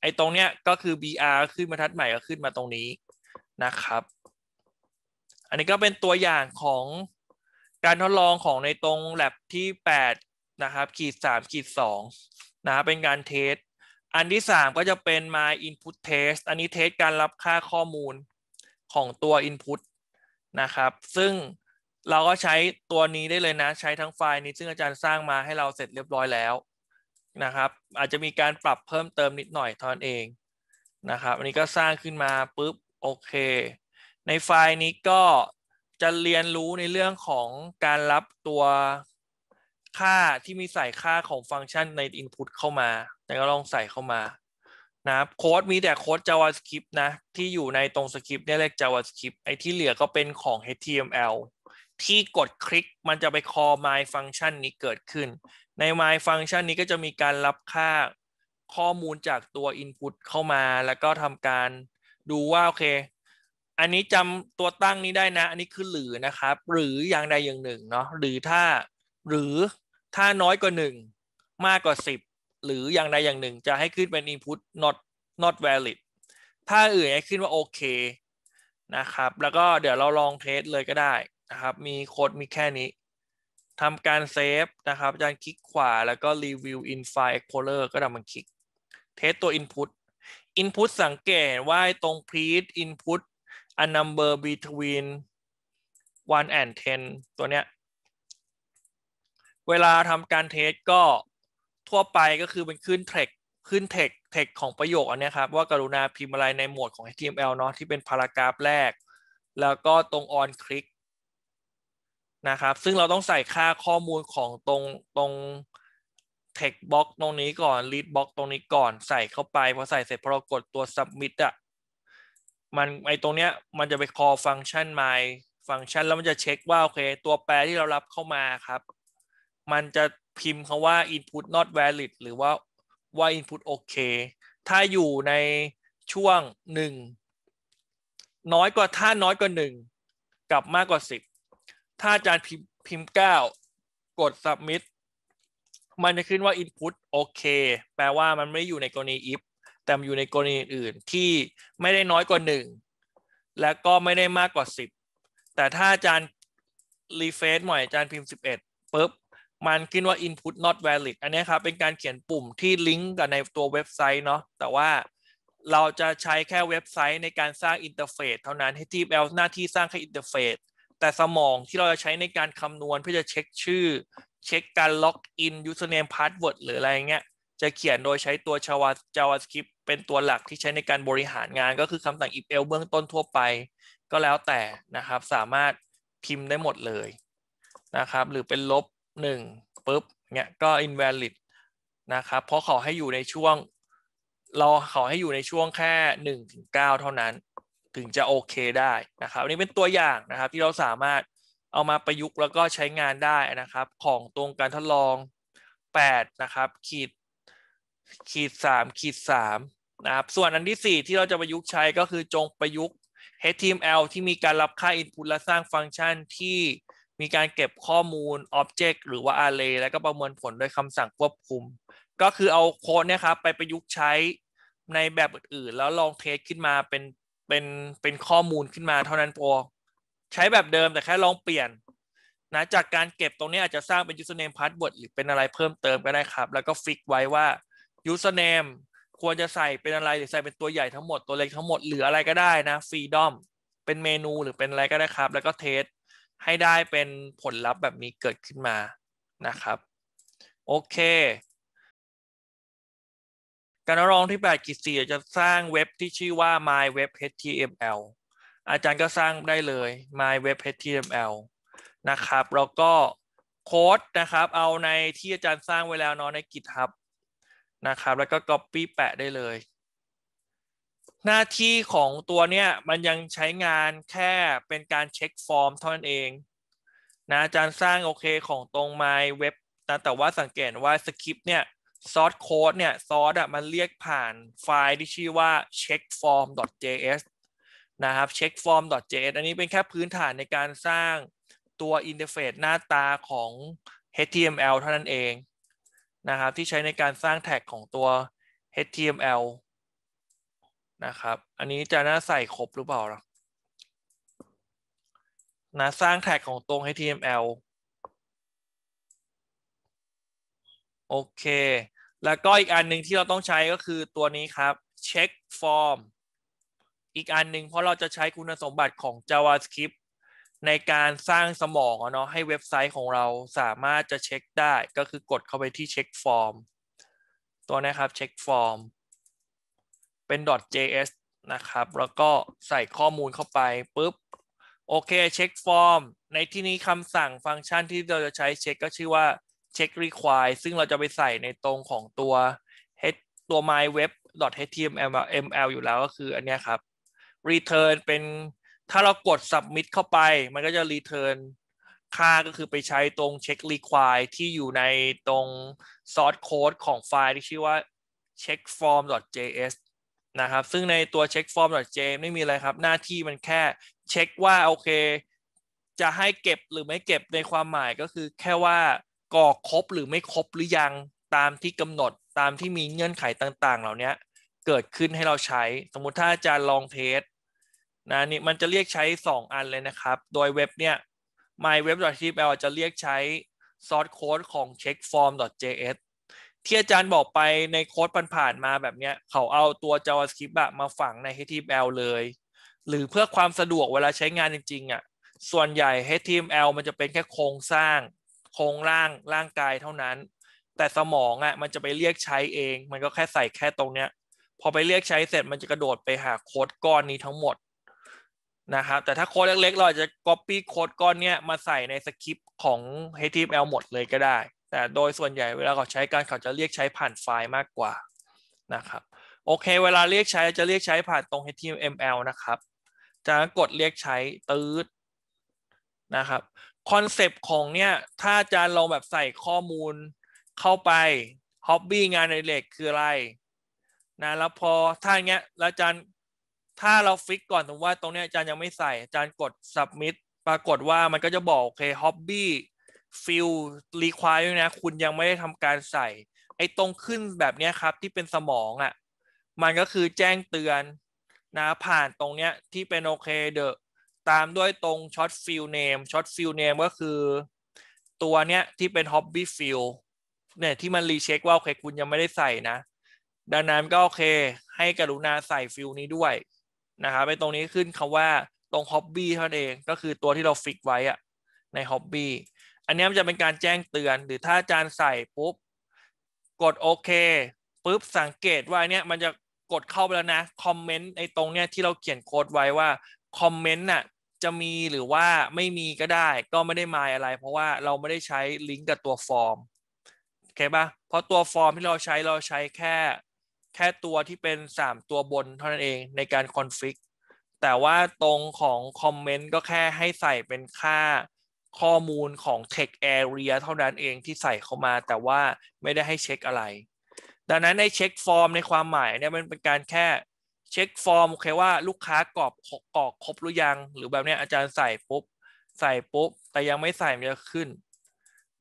[SPEAKER 1] ไอตรงเนี้ยก็คือ br ขึ้นบรรทัดใหม่ก็ขึ้นมาตรงนี้นะครับ อันนี้ก็เป็นตัวอย่างของการทดลองของในตรงแลบที่ 8 นะครับ ขีด 3 ขีด 2 นะครับเป็นการเทสอันที่ 3 ก็จะเป็น my input test อันนี้เทสการรับค่าข้อมูลของตัว input นะครับ ซึ่งเราก็ใช้ตัวนี้ได้เลยนะ ใช้ทั้งไฟล์นี้ซึ่งอาจารย์สร้างมาให้เราเสร็จเรียบร้อยแล้วนะครับ อาจจะมีการปรับเพิ่มเติมนิดหน่อยเท่านั้นเองนะครับ อันนี้ก็สร้างขึ้นมาปุ๊บโอเค ในไฟล์นี้ก็จะเรียนรู้ในเรื่องของการรับตัวค่าที่มีใส่ค่าของฟังก์ชันใน Input เข้ามา แต่ก็ลองใส่เข้ามานะครับโค้ดมีแต่โค้ด JavaScript นะ ที่อยู่ในตรงสคริปต์เนี่ยเรียก JavaScript ไอ้ที่เหลือก็เป็นของ HTML ที่กดคลิกมันจะไป call my function นี้เกิดขึ้น ใน my function นี้ก็จะมีการรับค่าข้อมูลจากตัว input เข้ามาแล้วก็ทำการดูว่าโอเคอันนี้จำตัวตั้งนี้ได้นะ อันนี้คือหรือนะครับหรืออย่างใดอย่างหนึ่งเนาะหรือถ้าหรือถ้าน้อยกว่าหนึ่งมากกว่าสิบหรืออย่างใดอย่างหนึ่ง จะให้ขึ้นเป็น input not not valid ถ้าอื่นให้ขึ้นว่าโอเคนะครับแล้วก็เดี๋ยวเราลองเทสเลยก็ได้นะครับมีโค้ดมีแค่นี้ทำการเซฟนะครับอาจารย์คลิกขวาแล้วก็ review in file explorer ก็ดับมันคลิกเทสตัว input input สังเกตว่าตรง p r e a s input a number between 1 and 10 ตัวเนี้ย เวลาทำการเทสก็ทั่วไปก็คือเป็นขึ้นเทคขึ้นเทคเทคของประโยค อันนี้ครับว่ากรุณาพิมพ์อะไรในหมวดของ HTML เนาะที่เป็นพารากราฟแรก แล้วก็ตรง on click นะครับซึ่งเราต้องใส่ค่าข้อมูลของตรงตรง t ท x บล็อกตรงนี้ก่อน read บล็อกตรงนี้ก่อนใส่เข้าไปพอใส่เสร็จพอเรากดตัว submit อะมันไอตรงเนี้ยมันจะไปคอฟังก์ชันม่ฟังก์ชัน แล้วมันจะเช็คว่า โอเค ตัวแปรที่เรารับเข้ามาครับ มันจะพิมพ์คาว่า input not valid หรือว่าว่า input o k เคถ้าอยู่ในช่วงหนึ่งน้อยกว่าถ้าน้อยกว่าหนึ่งกับมากกว่าสิบถ้าอาจารย์พิมพ์เก้ากด submit มันจะขึ้นว่า input โอเคแปลว่ามันไม่อยู่ในกรณี if แต่อยู่ในกรณีอื่น ที่ไม่ได้น้อยกว่า 1 และก็ไม่ได้มากกว่า 10 แต่ถ้า อาจารย์ รีเฟซหน่อยอาจารย์ พิมพ์ 11ปุ๊บมันขึ้นว่า input not valid อันนี้ครับเป็นการเขียนปุ่มที่ ลิงก์กับในตัวเว็บไซต์ เนาะแต่ว่าเราจะใช้แค่เว็บไซต์ในการสร้างอินเทอร์เฟซเท่านั้น HTML หน้าที่สร้างแค่อินเทอร์เฟซแต่สมองที่เราจะใช้ในการคำนวณเพื่อจะเช็คชื่อเช็คการล็อกอิน username password หรืออะไรเงี้ยจะเขียนโดยใช้ตัว JavaScript เป็นตัวหลักที่ใช้ในการบริหารงานก็คือคำสั่ง if else เบื้องต้นทั่วไปก็แล้วแต่นะครับสามารถพิมพ์ได้หมดเลยนะครับหรือเป็นลบ1ปุ๊บเนี่ยก็ invalid นะครับเพราะขอให้อยู่ในช่วงเราขอให้อยู่ในช่วงแค่1ถึง9เท่านั้นถึงจะโอเคได้นะครับนนี้เป็นตัวอย่างนะครับที่เราสามารถเอามาประยุกต์แล้วก็ใช้งานได้นะครับของตรงการทดลอง8นะครับขีดขีดสามขีดสามนะครับส่วนอันที่สี่ที่เราจะประยุกต์ใช้ก็คือจงประยุกต์ HTML ที่มีการรับค่า Input และสร้างฟังก์ชันที่มีการเก็บข้อมูล Object หรือว่า Array แล้วก็ประเมินผลด้วยคำสั่งควบคุม ก็คือเอาโค้ดเนี่ยครับ ไปประยุกต์ใช้ในแบบอื่น ๆ แล้วลองเทสขึ้นมาเป็นเป็นเป็นข้อมูลขึ้นมาเท่านั้นพอใช้แบบเดิมแต่แค่ลองเปลี่ยนนะจากการเก็บตรงนี้อาจจะสร้างเป็น username password หรือเป็นอะไรเพิ่มเติมก็ได้ครับแล้วก็ฟิกไว้ว่ายูสเนมควรจะใส่เป็นอะไรหรือใส่ เป็น ตัวใหญ่ทั้งหมดตัวเล็กทั้งหมดหรือ อะไร ก็ได้นะฟรีดอมเป็นเมนูหรือเป็น อะไร ก็ได้ครับ แล้วก็เทสให้ได้เป็นผลลัพธ์แบบนี้เกิดขึ้นมานะครับโอเค การทดลองที่8กิจสี่จะสร้างเว็บที่ชื่อว่า my web html อาจารย์ก็สร้างได้เลย my web html นะครับแล้วก็โค้ดนะครับ เอาในที่อาจารย์สร้างไว้แล้วเนาะใน GitHub นะครับ แล้วก็ Copy แปะได้เลย หน้าที่ของตัวเนี้ยมันยังใช้งานแค่เป็นการ เช็ค ฟอร์ม เท่านั้นเอง นะอาจารย์ สร้าง โอเค ของตรง My Web นะแต่ว่าสังเกตว่าสคริปต์เนี่ย ซอสโค้ดเนี่ยซอสอ่ะมัน เรียกผ่านไฟล์ที่ชื่อว่า checkform.js นะ ครับ checkform.js อันนี้เป็นแค่พื้นฐานในการสร้างตัวอินเทอร์เฟซหน้าตาของ HTML เท่านั้นเองนะครับ ที่ใช้ในการสร้างแท็กของตัว HTML นะครับ อันนี้จะ น่า ใส่ครบหรือ เปล่านะ สร้างแท็กของ ตรง HTML โอเค แล้วก็อีกอันหนึ่งที่เราต้องใช้ก็คือตัวนี้ครับ check form อีกอันหนึ่งเพราะเราจะใช้คุณสมบัติของ JavaScript ในการสร้างสมองเนาะให้เว็บไซต์ของเราสามารถจะเช็คได้ก็คือกดเข้าไปที่เช็คฟอร์ม ตัวนะครับเช็คฟอร์มเป็น .js นะครับแล้วก็ใส่ข้อมูลเข้าไปปุ๊บ โอเคเช็คฟอร์ม ในที่นี้คำสั่งฟังก์ชันที่เราจะใช้เช็ค ก็ชื่อว่าเช็ค require ซึ่งเราจะไปใส่ในตรงของตัว h ตัว my web html อยู่แล้วก็คืออันนี้ครับ return เป็นถ้าเรากด submit เข้าไป มันก็จะ return ค่าก็คือไปใช้ตรง check require ที่อยู่ในตรง source code ของไฟล์ที่ชื่อว่า checkform.js นะครับ ซึ่งในตัว checkform.js ไม่มีอะไรครับหน้าที่มันแค่เช็คว่า โอเค จะให้เก็บหรือไม่เก็บในความหมายก็คือแค่ว่าก่อครบหรือไม่ครบหรือยังตามที่กำหนดตามที่มีเงื่อนไขต่างๆ เหล่านี้เกิดขึ้นให้เราใช้สมมุติถ้าอาจารย์ลองเทสนะนี่มันจะเรียกใช้ 2 อันเลยนะครับ โดยเว็บเนี่ย myweb.html จะเรียกใช้ source code ของ checkform.js ที่อาจารย์บอกไปในโค้ดผ่านมาแบบเนี้ย เขาเอาตัว JavaScript อะมาฝังใน HTML เลย หรือเพื่อความสะดวกเวลาใช้งานจริงๆอะส่วนใหญ่ HTML มันจะเป็นแค่โครงสร้าง โครงร่างร่างกายเท่านั้น แต่สมองอะมันจะไปเรียกใช้เอง มันก็แค่ใส่แค่ตรงเนี้ย พอไปเรียกใช้เสร็จมันจะกระโดดไปหาโค้ดก้อนนี้ทั้งหมดนะครับ แต่ ถ้าโค้ดเล็กๆ เราจะ copy โค้ดก้อนเนี้ยมาใส่ในสคริปต์ของ HTML หมดเลยก็ได้ แต่โดยส่วนใหญ่เวลาเขาใช้การเขาจะเรียกใช้ผ่านไฟล์มากกว่านะครับ โอเค เวลาเรียกใช้จะเรียกใช้ผ่านตรง HTML นะครับจากกดเรียกใช้ตืดนะครับ คอนเซปต์ของ เนี่ย ถ้าอาจารย์ลองแบบใส่ข้อมูลเข้าไปฮ็อบบี้งานในเล็กคืออะไรนะแล้วพอถ้าอย่างเงี้ยแล้วอาจารย์ถ้า เราฟิก ก่อนตรงว่าตรงนี้อาจารย์ยัง ไม่ใส่อาจารย์กด submit ปรากฏว่ามันก็จะบอก โอเค hobby fill require นะ คุณยังไม่ ได้ทำการใส่ ไอ้ ตรงขึ้นแบบนี้ครับ ที่เป็นสมองอะ่ะมันก็คือแจ้งเตือนนะผ่านตรงเนี้ยที่เป็น โอเค เดอะตามด้วยตรงช็อตฟิลเนมช็อตฟิลเนมก็คือ ตัวเนี้ยที่เป็น hobby fill เนี่ยที่มันรีเช็คว่าโอเคคุณยังไม่ได้ใส่นะดังนั้นก็โอเค ให้กรุณาใส่ฟิลนี้ด้วยนะครับไป ตรงนี้ขึ้นคำว่าตรง hobby เท่านั้นเองก็คือตัวที่เรา ฟิกไว้อะใน hobby อันนี้มันจะเป็นการแจ้งเตือน หรือถ้าอาจารย์ใส่ ปุ๊บ กด โอเค ปุ๊บ สังเกต ว่าเนี้ยมันจะกดเข้า ไป แล้วนะคอมเมนต์ในตรง เนี้ยที่เราเขียน โค้ดไว้ว่าคอมเมนต์น่ะจะมีหรือว่าไม่มีก็ได้ก็ไม่ได้มายอะไร เพราะว่าเราไม่ได้ใช้ลิงก์กับตัวฟอร์มโอเคปะเพราะตัวฟอร์มที่เราใช้เราใช้แค่แค่ตัวที่เป็น 3 ตัวบนเท่านั้นเองในการคอนฟิกแต่ว่าตรงของคอมเมนต์ก็แค่ให้ใส่เป็นค่าข้อมูลของ Text Area เท่านั้นเองที่ใส่เข้ามา แต่ว่าไม่ได้ให้เช็คอะไร ดังนั้นในเช็คฟอร์ม ในความหมายเนี่ยมันเป็นการแค่เช็คฟอร์มโอเคว่าลูกค้ากรอบกรอกครบหรือยังหรือแบบเนี้ยอาจารย์ใส่ปุ๊บ ใส่ปุ๊บแต่ยังไม่ใส่มันจะขึ้น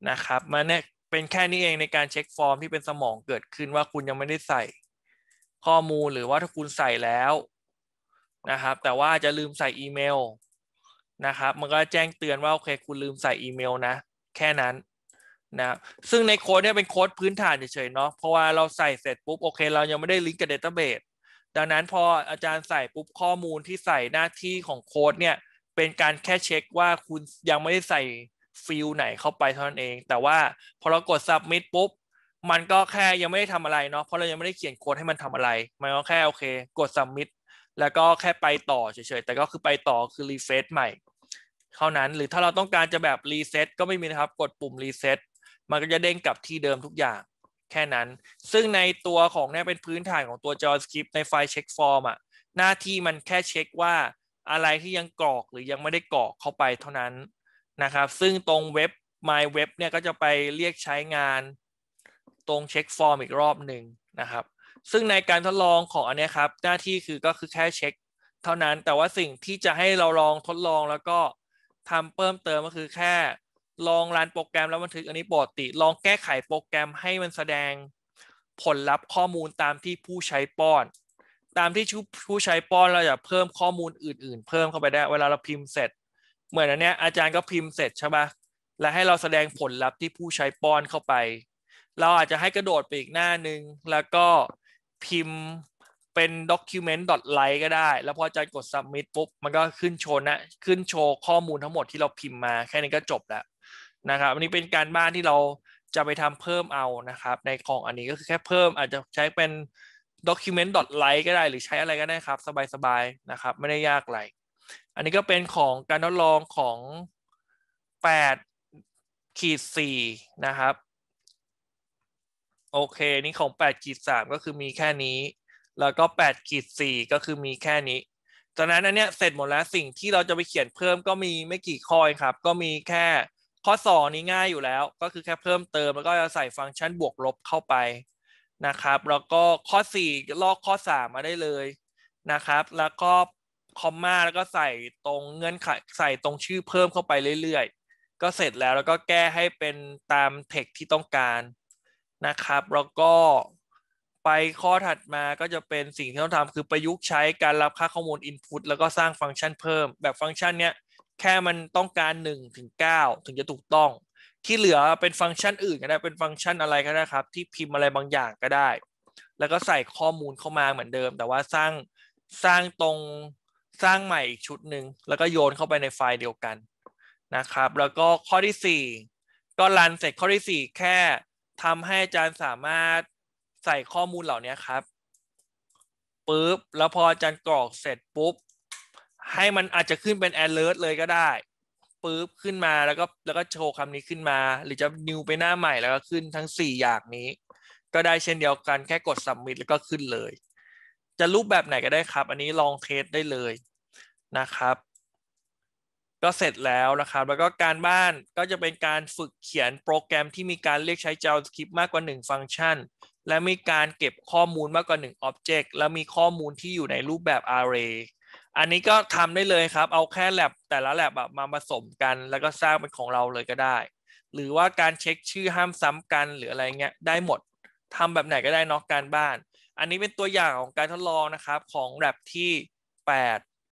[SPEAKER 1] นะครับมันเนี่ยเป็นแค่นี้เองในการเช็คฟอร์มที่เป็นสมองเกิดขึ้นว่าคุณยังไม่ได้ใส่ข้อมูลหรือว่าถ้าคุณใส่แล้ว นะครับแต่ว่าจะลืมใส่อีเมลนะครับมันก็แจ้งเตือนว่าโอเคคุณลืมใส่อีเมลนะแค่นั้นนะซึ่งในโค้ดเนี่ยเป็นโค้ดพื้นฐานเฉยๆเนาะเพราะว่าเราใส่เสร็จปุ๊บโอเคเรายังไม่ได้ลิงก์กับเดต้าเบสดังนั้นพออาจารย์ใส่ปุ๊บข้อมูลที่ใส่หน้าที่ของโค้ดเนี่ยเป็นการแค่เช็คว่าคุณยังไม่ได้ใส่ฟิลไหนเข้าไปเท่านั้นเอง แต่ว่าพอเรากด submit ปุ๊บมันก็แค่ยังไม่ได้ทำอะไรเนาะเพราะเรายังไม่ได้เขียนโค้ดให้มันทำอะไร มันก็แค่โอเคกด submit แล้วก็แค่ไปต่อเฉยๆ แต่ก็คือไปต่อคือรีเฟซใหม่ เท่านั้นหรือถ้าเราต้องการจะแบบรีเซ็ตก็ไม่มีนะครับกดปุ่มรีเซ็ตมันก็จะเด้งกลับที่เดิมทุกอย่างแค่นั้น ซึ่งในตัวของเนี่ยเป็นพื้นฐานของตัว JavaScript ในไฟล์เช็คฟอร์มอะหน้าที่มันแค่เช็คว่าอะไรที่ยังกรอกหรือยังไม่ได้กรอกเข้าไปเท่านั้นนะครับซึ่งตรงเว็บ My Web เนี่ยก็จะไปเรียกใช้งานตรงเช็คฟอร์มอีกรอบหนึ่งนะครับ ซึ่งในการทดลองของอันนี้ครับ หน้าที่คือก็คือแค่เช็คเท่านั้นแต่ว่าสิ่งที่จะให้เราลองทดลองแล้วก็ทำเพิ่มเติมก็คือแค่ลองรันโปรแกรมแล้วบันทึกอันนี้ปกติ ลองแก้ไขโปรแกรมให้มันแสดงผลลัพธ์ข้อมูลตามที่ผู้ใช้ป้อน ตามที่ผู้ใช้ป้อนเราจะเพิ่มข้อมูลอื่นๆ เพิ่มเข้าไปได้เวลาเราพิมพ์เสร็จเหมือนอันเนี้ยอาจารย์ก็พิมพ์เสร็จใช่ไหมและให้เราแสดงผลลัพธ์ที่ผู้ใช้ป้อนเข้าไปเราอาจจะให้กระโดดไปอีกหน้าหนึ่งแล้วก็พิมพ์เป็น document.lite ก็ได้ แล้วพออาจารย์กด submit ปุ๊บมันก็ขึ้นโชว์นะ ขึ้นโชว์ข้อมูลทั้งหมดที่เราพิมพ์มา แค่นี้ก็จบแล้วนะครับ อันนี้เป็นการบ้านที่เราจะไปทำเพิ่มเอานะครับ ในของอันนี้ก็คือแค่เพิ่มอาจจะใช้เป็น document.lite ก็ได้ หรือใช้อะไรก็ได้ครับ สบายๆนะครับ ไม่ได้ยากอะไรอันนี้ก็เป็นของการทดลองของ8ขีด4นะครับโอเค นี่ของ8ปดขีดสก็คือมีแค่นี้ แล้วก็8ปดขีดสี่ก็คือมีแค่นี้ ตอนนั้นอันเนี้ยเสร็จหมดแล้ว สิ่งที่เราจะไปเขียนเพิ่มก็มีไม่กี่ข้อครับ ก็มีแค่ข้อสองนี้ง่ายอยู่แล้ว ก็คือแค่เพิ่มเติมแล้วก็จะใส่ฟังก์ชันบวกลบเข้าไปนะครับ แล้วก็ข้อ 4 ลอกข้อ 3 มาได้เลยนะครับ แล้วก็คอมมาแล้วก็ใส่ตรงเงื่อนไขใส่ตรงชื่อเพิ่มเข้าไปเรื่อยๆ ก็เสร็จแล้วแล้วก็แก้ให้เป็นตามเทคที่ต้องการนะครับแล้วก็ไปข้อถัดมาก็จะเป็นสิ่งที่ต้องทำคือประยุกต์ใช้การรับค่าข้อมูล Input แล้วก็สร้างฟังก์ชันเพิ่ม แบบฟังก์ชันเนี้ยแค่มันต้องการ1ถึง9ถึงจะถูกต้อง ที่เหลือเป็นฟังก์ชันอื่นก็ได้เป็นฟังก์ชันอะไรก็ได้ครับที่พิมพ์อะไรบางอย่างก็ได้ แล้วก็ใส่ข้อมูลเข้ามาเหมือนเดิม แต่ว่าสร้างสร้างตรงสร้างใหม่อีกชุดหนึ่งแล้วก็โยนเข้าไปในไฟล์เดียวกันนะครับแล้วก็ข้อที่ 4 ก็รันเสร็จข้อที่4 แค่ทำให้อาจารย์สามารถใส่ข้อมูลเหล่านี้ครับปุ๊บแล้วพออาจารย์กรอกเสร็จปุ๊บให้มันอาจจะขึ้นเป็น alert เลยก็ได้ปุ๊บขึ้นมาแล้วก็แล้วก็โชว์คำนี้ขึ้นมา หรือจะ new ไปหน้าใหม่แล้วก็ขึ้นทั้ง 4อย่างนี้ ก็ได้เช่นเดียวกันแค่กด submit แล้วก็ขึ้นเลย จะรูปแบบไหนก็ได้ครับ อันนี้ลองเทสได้เลยนะครับก็เสร็จแล้วนะครับ แล้วก็การบ้านก็จะเป็นการฝึกเขียนโปรแกรมที่มีการเรียกใช้ JavaScript มากกว่า 1 ฟังก์ชัน และมีการเก็บข้อมูลมากกว่า1 Object และมีข้อมูลที่อยู่ในรูปแบบ Array อันนี้ก็ทำได้เลยครับ เอาแค่แลบแต่ละแลบมาผสมกัน แล้วก็สร้างเป็นของเราเลยก็ได้ หรือว่าการเช็คชื่อห้ามซ้ำกันหรืออะไรเงี้ยได้หมดทำแบบไหนก็ได้นอกการบ้าน อันนี้เป็นตัวอย่างของการทดลองนะครับของแลบที่ 8